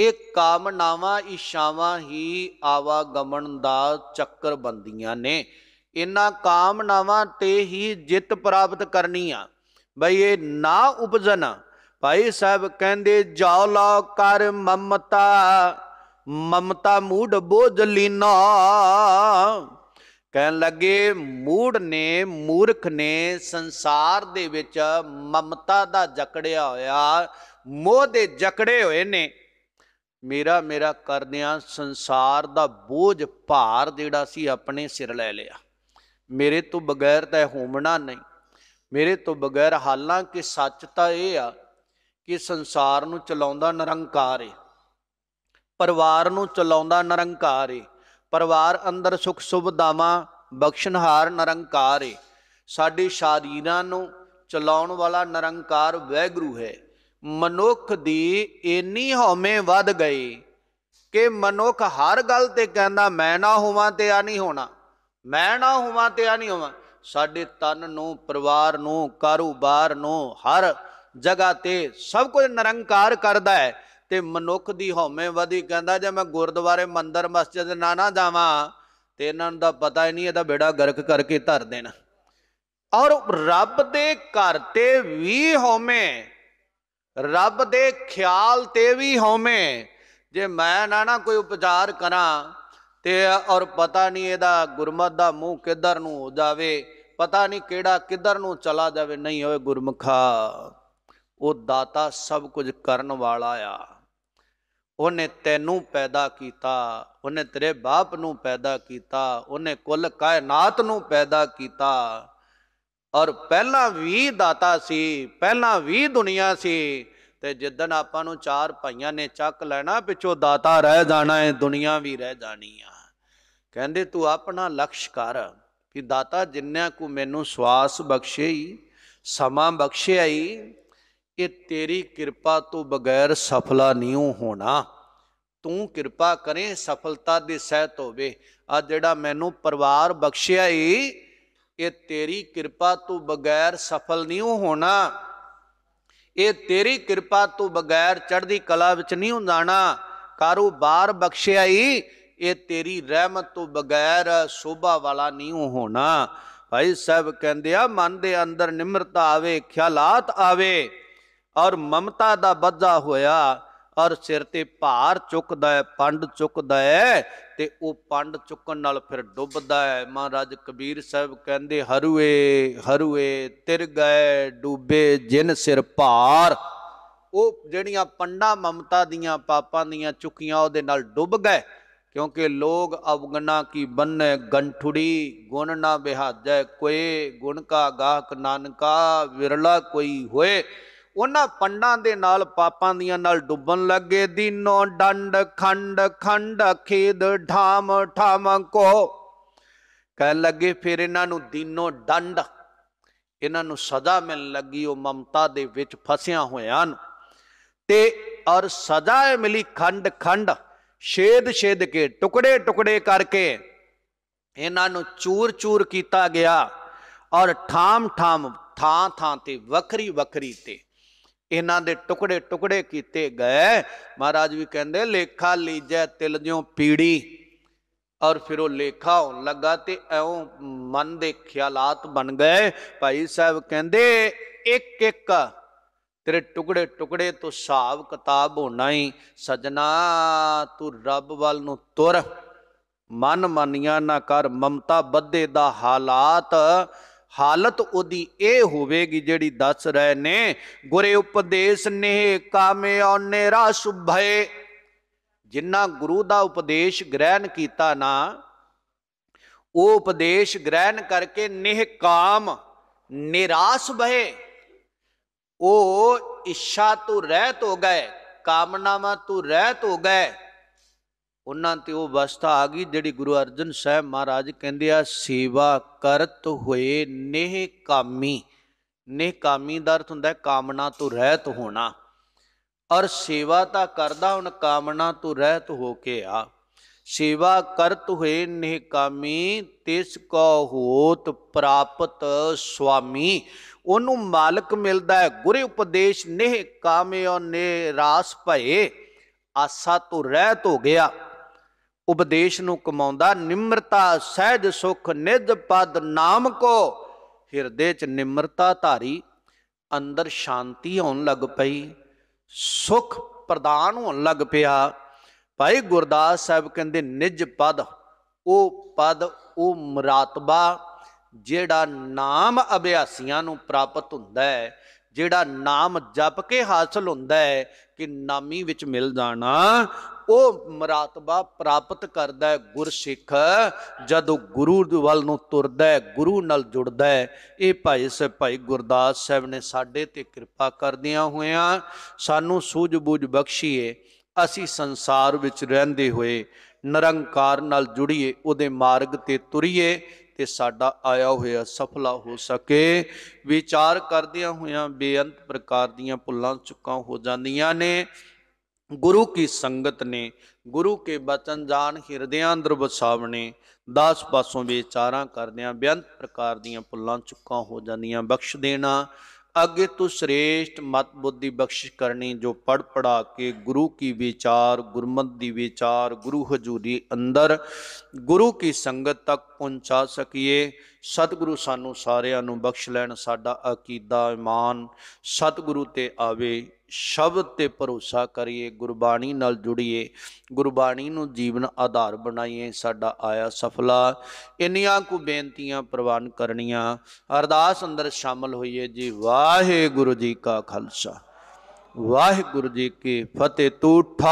ਇਹ ਕਾਮਨਾਵਾਂ ਇਸ਼ਾਵਾਂ ਹੀ ਆਵਾਗਮਨ ਦਾ ਚੱਕਰ ਬੰਦੀਆਂ ਨੇ ਇਹਨਾਂ ਕਾਮਨਾਵਾਂ ਤੇ ਹੀ ਜਿੱਤ ਪ੍ਰਾਪਤ ਕਰਨੀ ਆ ਬਈ ਇਹ ਨਾ ਉਪਜਣਾ ਭਾਈ ਸਾਹਿਬ ਕਹਿੰਦੇ ਜਾਉ ਲਾ ਕਰ ਮਮਤਾ ਮਮਤਾ ਮੂਡ ਬੋਝ ਲੀਨਾ ਕਹਿਣ ਲੱਗੇ ਮੂੜ ਨੇ ਮੂਰਖ ਨੇ ਸੰਸਾਰ ਦੇ ਵਿੱਚ ਮਮਤਾ ਦਾ ਜਕੜਿਆ ਹੋਇਆ ਮੋਹ ਦੇ ਜਕੜੇ ਹੋਏ ਨੇ ਮੇਰਾ ਮੇਰਾ ਕਰਦਿਆਂ ਸੰਸਾਰ ਦਾ ਬੋਝ ਭਾਰ ਜਿਹੜਾ ਸੀ ਆਪਣੇ ਸਿਰ ਲੈ ਲਿਆ ਮੇਰੇ ਤੋਂ ਬਗੈਰ ਤਾਂ ਹੋਮਣਾ ਨਹੀਂ ਮੇਰੇ ਤੋਂ ਬਗੈਰ ਹਾਲਾਂਕਿ ਸੱਚ ਤਾਂ ਇਹ ਆ ਕਿ ਸੰਸਾਰ ਨੂੰ ਚਲਾਉਂਦਾ ਨਿਰੰਕਾਰ ਹੈ ਪਰਿਵਾਰ ਨੂੰ ਚਲਾਉਂਦਾ ਨਿਰੰਕਾਰ ਏ ਪਰਿਵਾਰ ਅੰਦਰ ਸੁਖ ਸੁਵਿਧਾਵਾਂ ਬਖਸ਼ਣਹਾਰ ਨਿਰੰਕਾਰ ਏ ਸਾਡੇ ਸ਼ਰੀਰਾਂ ਨੂੰ ਚਲਾਉਣ ਵਾਲਾ ਨਿਰੰਕਾਰ ਵੈਗਰੂ ਹੈ ਮਨੁੱਖ ਦੀ ਇੰਨੀ ਹਉਮੈ ਵੱਧ ਗਈ ਕਿ ਮਨੁੱਖ ਹਰ ਗੱਲ ਤੇ ਕਹਿੰਦਾ ਮੈਂ ਨਾ ਹੋਵਾਂ ਤੇ ਆ ਨਹੀਂ ਹੋਣਾ ਮੈਂ ਨਾ ਹੋਵਾਂ ਤੇ ਆ ਨਹੀਂ ਹੋਵਾਂ ਸਾਡੇ ਤਨ ਨੂੰ ਪਰਿਵਾਰ ਨੂੰ ਕਾਰੋਬਾਰ ਨੂੰ ਹਰ ਜਗ੍ਹਾ ਤੇ ਸਭ ਕੁਝ ਨਿਰੰਕਾਰ ਕਰਦਾ ਹੈ ਤੇ ਮਨੁੱਖ ਦੀ ਹਉਮੈ ਵਧੀ ਕਹਿੰਦਾ ਜੇ ਮੈਂ ਗੁਰਦੁਆਰੇ ਮੰਦਰ ਮਸਜਿਦ ਨਾ ਨਾ ਜਾਵਾਂ ਤੇ ਇਹਨਾਂ ਨੂੰ ਤਾਂ ਪਤਾ ਹੀ ਨਹੀਂ ਇਹਦਾ ਬੇੜਾ ਗਰਕ ਕਰਕੇ ਧਰ ਦੇਣਾ ਔਰ ਰੱਬ ਦੇ ਘਰ ਤੇ ਵੀ ਹਉਮੈ ਰੱਬ ਦੇ ਖਿਆਲ ਤੇ ਵੀ ਹਉਮੈ ਜੇ ਮੈਂ ਨਾ ਨਾ ਕੋਈ ਉਪਚਾਰ ਕਰਾਂ ਤੇ ਔਰ ਪਤਾ ਨਹੀਂ ਇਹਦਾ ਗੁਰਮਤ ਦਾ ਮੂੰਹ ਕਿੱਧਰ ਨੂੰ ਹੋ ਜਾਵੇ ਪਤਾ ਨਹੀਂ ਕਿਹੜਾ ਕਿੱਧਰ ਨੂੰ ਚਲਾ ਜਾਵੇ ਨਹੀਂ ਹੋਏ ਗੁਰਮਖਾ ਉਹ ਦਾਤਾ ਸਭ ਕੁਝ ਕਰਨ ਵਾਲਾ ਆ ਉਹਨੇ ਤੈਨੂੰ ਪੈਦਾ ਕੀਤਾ ਉਹਨੇ ਤੇਰੇ ਬਾਪ ਨੂੰ ਪੈਦਾ ਕੀਤਾ ਉਹਨੇ ਕੁੱਲ ਕਾਇਨਾਤ ਨੂੰ ਪੈਦਾ ਕੀਤਾ ਔਰ ਪਹਿਲਾਂ ਵੀ ਦਾਤਾ ਸੀ ਪਹਿਲਾਂ ਵੀ ਦੁਨੀਆ ਸੀ ਤੇ ਜਿੱਦਨ ਆਪਾਂ ਨੂੰ ਚਾਰ ਭਾਈਆਂ ਨੇ ਚੱਕ ਲੈਣਾ ਪਿੱਛੋਂ ਦਾਤਾ ਰਹਿ ਜਾਣਾ ਹੈ ਦੁਨੀਆ ਵੀ ਰਹਿ ਜਾਣੀ ਆ ਕਹਿੰਦੇ ਤੂੰ ਆਪਣਾ ਲਕਸ਼ ਕਰ ਕਿ ਦਾਤਾ ਜਿੰਨਿਆਂ ਕੋ ਮੈਨੂੰ ਸਵਾਸ ਬਖਸ਼ੇ ਹੀ ਸਮਾਂ ਬਖਸ਼ਿਆਈ ਕਿ ਤੇਰੀ ਕਿਰਪਾ ਤੋਂ ਬਗੈਰ ਸਫਲਾ ਨਹੀਂ ਹੋਣਾ ਤੂੰ ਕਿਰਪਾ ਕਰੇ ਸਫਲਤਾ ਦੇ ਸਹਿਤ ਹੋਵੇ ਆ ਜਿਹੜਾ ਮੈਨੂੰ ਪਰਿਵਾਰ ਬਖਸ਼ਿਆ ਏ ਇਹ ਤੇਰੀ ਕਿਰਪਾ ਤੋਂ ਬਗੈਰ ਸਫਲ ਨਹੀਂ ਹੋਣਾ ਇਹ ਤੇਰੀ ਕਿਰਪਾ ਤੋਂ ਬਗੈਰ ਚੜ੍ਹਦੀ ਕਲਾ ਵਿੱਚ ਨਹੀਂ ਹੁੰਦਾਣਾ ਕਾਰੋਬਾਰ ਬਖਸ਼ਿਆ ਈ ਇਹ ਤੇਰੀ ਰਹਿਮਤ ਤੋਂ ਬਗੈਰ ਸੋਭਾ ਵਾਲਾ ਨਹੀਂ ਹੋਣਾ ਭਾਈ ਸਾਹਿਬ ਕਹਿੰਦੇ ਆ ਮਨ ਦੇ ਅੰਦਰ ਨਿਮਰਤਾ ਆਵੇ ਖਿਆਲਾਤ ਆਵੇ ਔਰ ਮਮਤਾ ਦਾ ਬੱਜਾ ਹੋਇਆ ਔਰ ਸਿਰ ਤੇ ਭਾਰ ਚੁੱਕਦਾ ਹੈ ਪੰਡ ਚੁੱਕਦਾ ਹੈ ਤੇ ਉਹ ਪੰਡ ਚੁੱਕਣ ਨਾਲ ਫਿਰ ਡੁੱਬਦਾ ਹੈ ਮਹਾਰਾਜ ਕਬੀਰ ਸਾਹਿਬ ਕਹਿੰਦੇ ਹਰੂਏ ਹਰੂਏ ਤਿਰ ਗਏ ਡੂਬੇ ਜਿਨ ਸਿਰ ਭਾਰ ਉਹ ਜਿਹੜੀਆਂ ਪੰਡਾ ਮਮਤਾ ਦੀਆਂ ਪਾਪਾਂ ਦੀਆਂ ਚੁੱਕੀਆਂ ਉਹਦੇ ਨਾਲ ਡੁੱਬ ਗਏ ਕਿਉਂਕਿ ਲੋਗ ਅਵਗਣਾ ਕੀ ਬੰਨੇ ਗੰਠੁੜੀ ਗੁਣ ਨਾ ਬਿਹਾਜੈ ਕੋਏ ਗੁਣ ਕਾ ਗਾਹਕ ਨਾਨਕਾ ਵਿਰਲਾ ਕੋਈ ਹੋਏ ਉਹਨਾਂ ਪੰਡਾਂ ਦੇ ਨਾਲ ਪਾਪਾਂ ਦੀਆਂ ਨਾਲ ਡੁੱਬਣ ਲੱਗੇ ਦੀਨੋ ਡੰਡ ਖੰਡ ਖੰਡ ਖੇਦ ਢਾਮ ਠਾਮ ਕੋ ਕਹਿ ਲੱਗੇ ਫਿਰ ਇਹਨਾਂ ਨੂੰ ਦੀਨੋ ਡੰਡ ਇਹਨਾਂ ਨੂੰ ਸਜ਼ਾ ਮਿਲਣ ਲੱਗੀ ਉਹ ਮਮਤਾ ਦੇ ਵਿੱਚ ਫਸਿਆ ਹੋਇਆਂ ਨੂੰ ਤੇ ਔਰ ਸਜ਼ਾ ਮਿਲੀ ਖੰਡ ਖੰਡ ਛੇਦ ਛੇਦ ਕੇ ਟੁਕੜੇ ਟੁਕੜੇ ਕਰਕੇ ਇਹਨਾਂ ਨੂੰ ਚੂਰ ਚੂਰ ਕੀਤਾ ਗਿਆ ਔਰ ਠਾਮ ਠਾਮ ਥਾਂ ਥਾਂ ਤੇ ਵੱਖਰੀ ਵੱਖਰੀ ਤੇ ਇਹਨਾਂ ਦੇ ਟੁਕੜੇ ਟੁਕੜੇ ਕੀਤੇ ਗਏ ਮਹਾਰਾਜ ਵੀ ਕਹਿੰਦੇ ਲੇਖਾ ਲੀਜੈ ਤਿਲ ਜਿਉ ਪੀੜੀ ਔਰ ਫਿਰ ਉਹ ਲੇਖਾ ਹੋਣ ਲੱਗਾ ਤੇ ਐਉਂ ਮਨ ਦੇ ਖਿਆਲਾਤ ਬਣ ਗਏ ਭਾਈ ਸਾਹਿਬ ਕਹਿੰਦੇ ਇੱਕ ਇੱਕ ਤੇਰੇ ਟੁਕੜੇ ਟੁਕੜੇ ਤੋਂ ਹਿਸਾਬ ਕਿਤਾਬ ਹੋਣਾ ਹੀ ਸਜਣਾ ਤੂੰ ਰੱਬ ਵੱਲ ਨੂੰ ਤੁਰ ਮਨ ਮੰਨਿਆ ਨਾ ਕਰ ਮਮਤਾ ਬੱਧੇ ਦਾ ਹਾਲਾਤ ਹਾਲਤ ਉਹਦੀ ਇਹ ਹੋਵੇਗੀ ਜਿਹੜੀ ਦੱਸ ਰਹੇ ਨੇ ਗੁਰੇ ਉਪਦੇਸ਼ ਨੇ ਕਾਮੇ ਔਨੇ ਰਾ ਸੁਭਏ ਜਿਨ੍ਹਾਂ ਗੁਰੂ ਦਾ ਉਪਦੇਸ਼ ਗ੍ਰਹਿਣ ਕੀਤਾ ਨਾ ਉਹ ਉਪਦੇਸ਼ ਗ੍ਰਹਿਣ ਕਰਕੇ ਨਿਹ ਕਾਮ ਨਿਰਾਸ਼ ਭਏ ਉਹ ਇੱਛਾ ਤੋਂ ਰਹਿਤ ਹੋ ਗਏ ਕਾਮਨਾਵਾਂ ਤੋਂ ਰਹਿਤ ਹੋ ਗਏ ਉਹਨਾਂ ਤੇ ਉਹ ਅਵਸਥਾ ਆ ਗਈ ਜਿਹੜੀ ਗੁਰੂ ਅਰਜਨ ਸਾਹਿਬ ਮਹਾਰਾਜ ਕਹਿੰਦੇ ਆ ਸੇਵਾ ਕਰਤ ਹੋਏ ਨਿਹ ਕਾਮੀ ਨਿਹ ਕਾਮੀ ਦਾ ਅਰਥ ਹੁੰਦਾ ਕਾਮਨਾ ਤੋਂ ਰਹਿਤ ਹੋਣਾ ਔਰ ਸੇਵਾ ਤਾਂ ਕਰਦਾ ਹੁਣ ਕਾਮਨਾ ਤੋਂ ਰਹਿਤ ਹੋ ਕੇ ਆ ਸੇਵਾ ਕਰਤ ਹੋਏ ਨਿਹ ਕਾਮੀ ਤਿਸ ਕੋ ਹੋਤ ਪ੍ਰਾਪਤ ਸੁਆਮੀ ਉਹਨੂੰ ਮਾਲਕ ਮਿਲਦਾ ਹੈ ਗੁਰੇ ਉਪਦੇਸ਼ ਕਾਮੇ ਕਾਮਿਓ ਨੇ ਰਾਸ ਭਏ ਆਸਾ ਤੋਂ ਰਹਿਤ ਹੋ ਗਿਆ ਉਪਦੇਸ਼ ਨੂੰ ਕਮਾਉਂਦਾ ਨਿਮਰਤਾ ਸਹਿਜ ਸੁਖ ਨਿਧ ਪਦ ਨਾਮ ਕੋ ਹਿਰਦੇ ਚ ਨਿਮਰਤਾ ਧਾਰੀ ਅੰਦਰ ਸ਼ਾਂਤੀ ਹੋਣ ਲੱਗ ਪਈ ਸੁਖ ਪ੍ਰਦਾਨ ਹੋਣ ਲੱਗ ਪਿਆ ਭਾਈ ਗੁਰਦਾਸ ਸਾਹਿਬ ਕਹਿੰਦੇ ਨਿਜ ਪਦ ਉਹ ਪਦ ਉਹ ਮਰਾਤਬਾ ਜਿਹੜਾ ਨਾਮ ਅਭਿਆਸੀਆਂ ਨੂੰ ਪ੍ਰਾਪਤ ਹੁੰਦਾ ਹੈ ਜਿਹੜਾ ਨਾਮ ਜਪ ਕੇ ਹਾਸਲ ਹੁੰਦਾ ਹੈ ਕਿ ਨਾਮੀ ਵਿੱਚ ਮਿਲ ਜਾਣਾ ਉਹ ਮਰਾਤਬਾ ਪ੍ਰਾਪਤ ਕਰਦਾ ਹੈ ਗੁਰਸਿੱਖ ਜਦੋਂ ਗੁਰੂ ਦੇ ਵੱਲ ਨੂੰ ਤੁਰਦਾ ਹੈ ਗੁਰੂ ਨਾਲ ਜੁੜਦਾ ਹੈ ਇਹ ਭਾਈ ਸਾਹਿਬ ਭਾਈ ਗੁਰਦਾਸ ਸਾਹਿਬ ਨੇ ਸਾਡੇ ਤੇ ਕਿਰਪਾ ਕਰਦਿਆਂ ਹੋਇਆਂ ਸਾਨੂੰ ਸੂਝ-ਬੂਝ ਬਖਸ਼ੀਏ ਅਸੀਂ ਸੰਸਾਰ ਵਿੱਚ ਰਹਿੰਦੇ ਹੋਏ ਨਿਰੰਕਾਰ ਨਾਲ ਜੁੜੀਏ ਉਹਦੇ ਮਾਰਗ ਤੇ ਤੁਰੀਏ ਕਿ ਸਾਡਾ ਆਇਆ ਹੋਇਆ ਸਫਲਾ ਹੋ ਸਕੇ ਵਿਚਾਰ ਕਰਦਿਆਂ ਹੋਇਆਂ ਬੇਅੰਤ ਪ੍ਰਕਾਰ ਦੀਆਂ ਭੁੱਲਾਂ ਚੁੱਕਾਂ ਹੋ ਜਾਂਦੀਆਂ ਨੇ ਗੁਰੂ ਕੀ ਸੰਗਤ ਨੇ ਗੁਰੂ ਕੇ ਬਚਨ ਜਾਣ ਹਿਰਦਿਆਂ ਅੰਦਰ ਵਸਾਵਣੇ ਦਾਸ ਪਾਸੋਂ ਵਿਚਾਰਾਂ ਕਰਦਿਆਂ ਬੇਅੰਤ ਪ੍ਰਕਾਰ ਦੀਆਂ ਭੁੱਲਾਂ ਚੁੱਕਾਂ ਹੋ ਜਾਂਦੀਆਂ ਬਖਸ਼ ਦੇਣਾ ਅੱਗੇ ਤੂੰ ਸ੍ਰੇਸ਼ਟ ਮਤ ਬੁੱਧੀ ਬਖਸ਼ਿਸ਼ ਕਰਨੀ ਜੋ ਪੜ ਪੜਾ ਕੇ ਗੁਰੂ ਕੀ ਵਿਚਾਰ ਗੁਰਮਤ ਦੀ ਵਿਚਾਰ ਗੁਰੂ ਹਜੂਰੀ ਅੰਦਰ ਗੁਰੂ ਕੀ ਸੰਗਤ ਤੱਕ ਪਹੁੰਚਾ ਸਕੀਏ ਸਤਿਗੁਰੂ ਸਾਨੂੰ ਸਾਰਿਆਂ ਨੂੰ ਬਖਸ਼ ਲੈਣ ਸਾਡਾ ਅਕੀਦਾ ਇਮਾਨ ਸਤਿਗੁਰੂ ਤੇ ਆਵੇ ਸ਼ਬਦ ਤੇ ਭਰੋਸਾ ਕਰੀਏ ਗੁਰਬਾਣੀ ਨਾਲ ਜੁੜੀਏ ਗੁਰਬਾਣੀ ਨੂੰ ਜੀਵਨ ਆਧਾਰ ਬਣਾਈਏ ਸਾਡਾ ਆਇਆ ਸਫਲਾ ਇੰਨੀਆਂ ਕੁ ਬੇਨਤੀਆਂ ਪ੍ਰਵਾਨ ਕਰਨੀਆਂ ਅਰਦਾਸ ਅੰਦਰ ਸ਼ਾਮਲ ਹੋਈਏ ਜੀ ਵਾਹਿਗੁਰੂ ਜੀ ਕਾ ਖਾਲਸਾ ਵਾਹਿਗੁਰੂ ਜੀ ਕੀ ਫਤਿਹ ਤੂਠਾ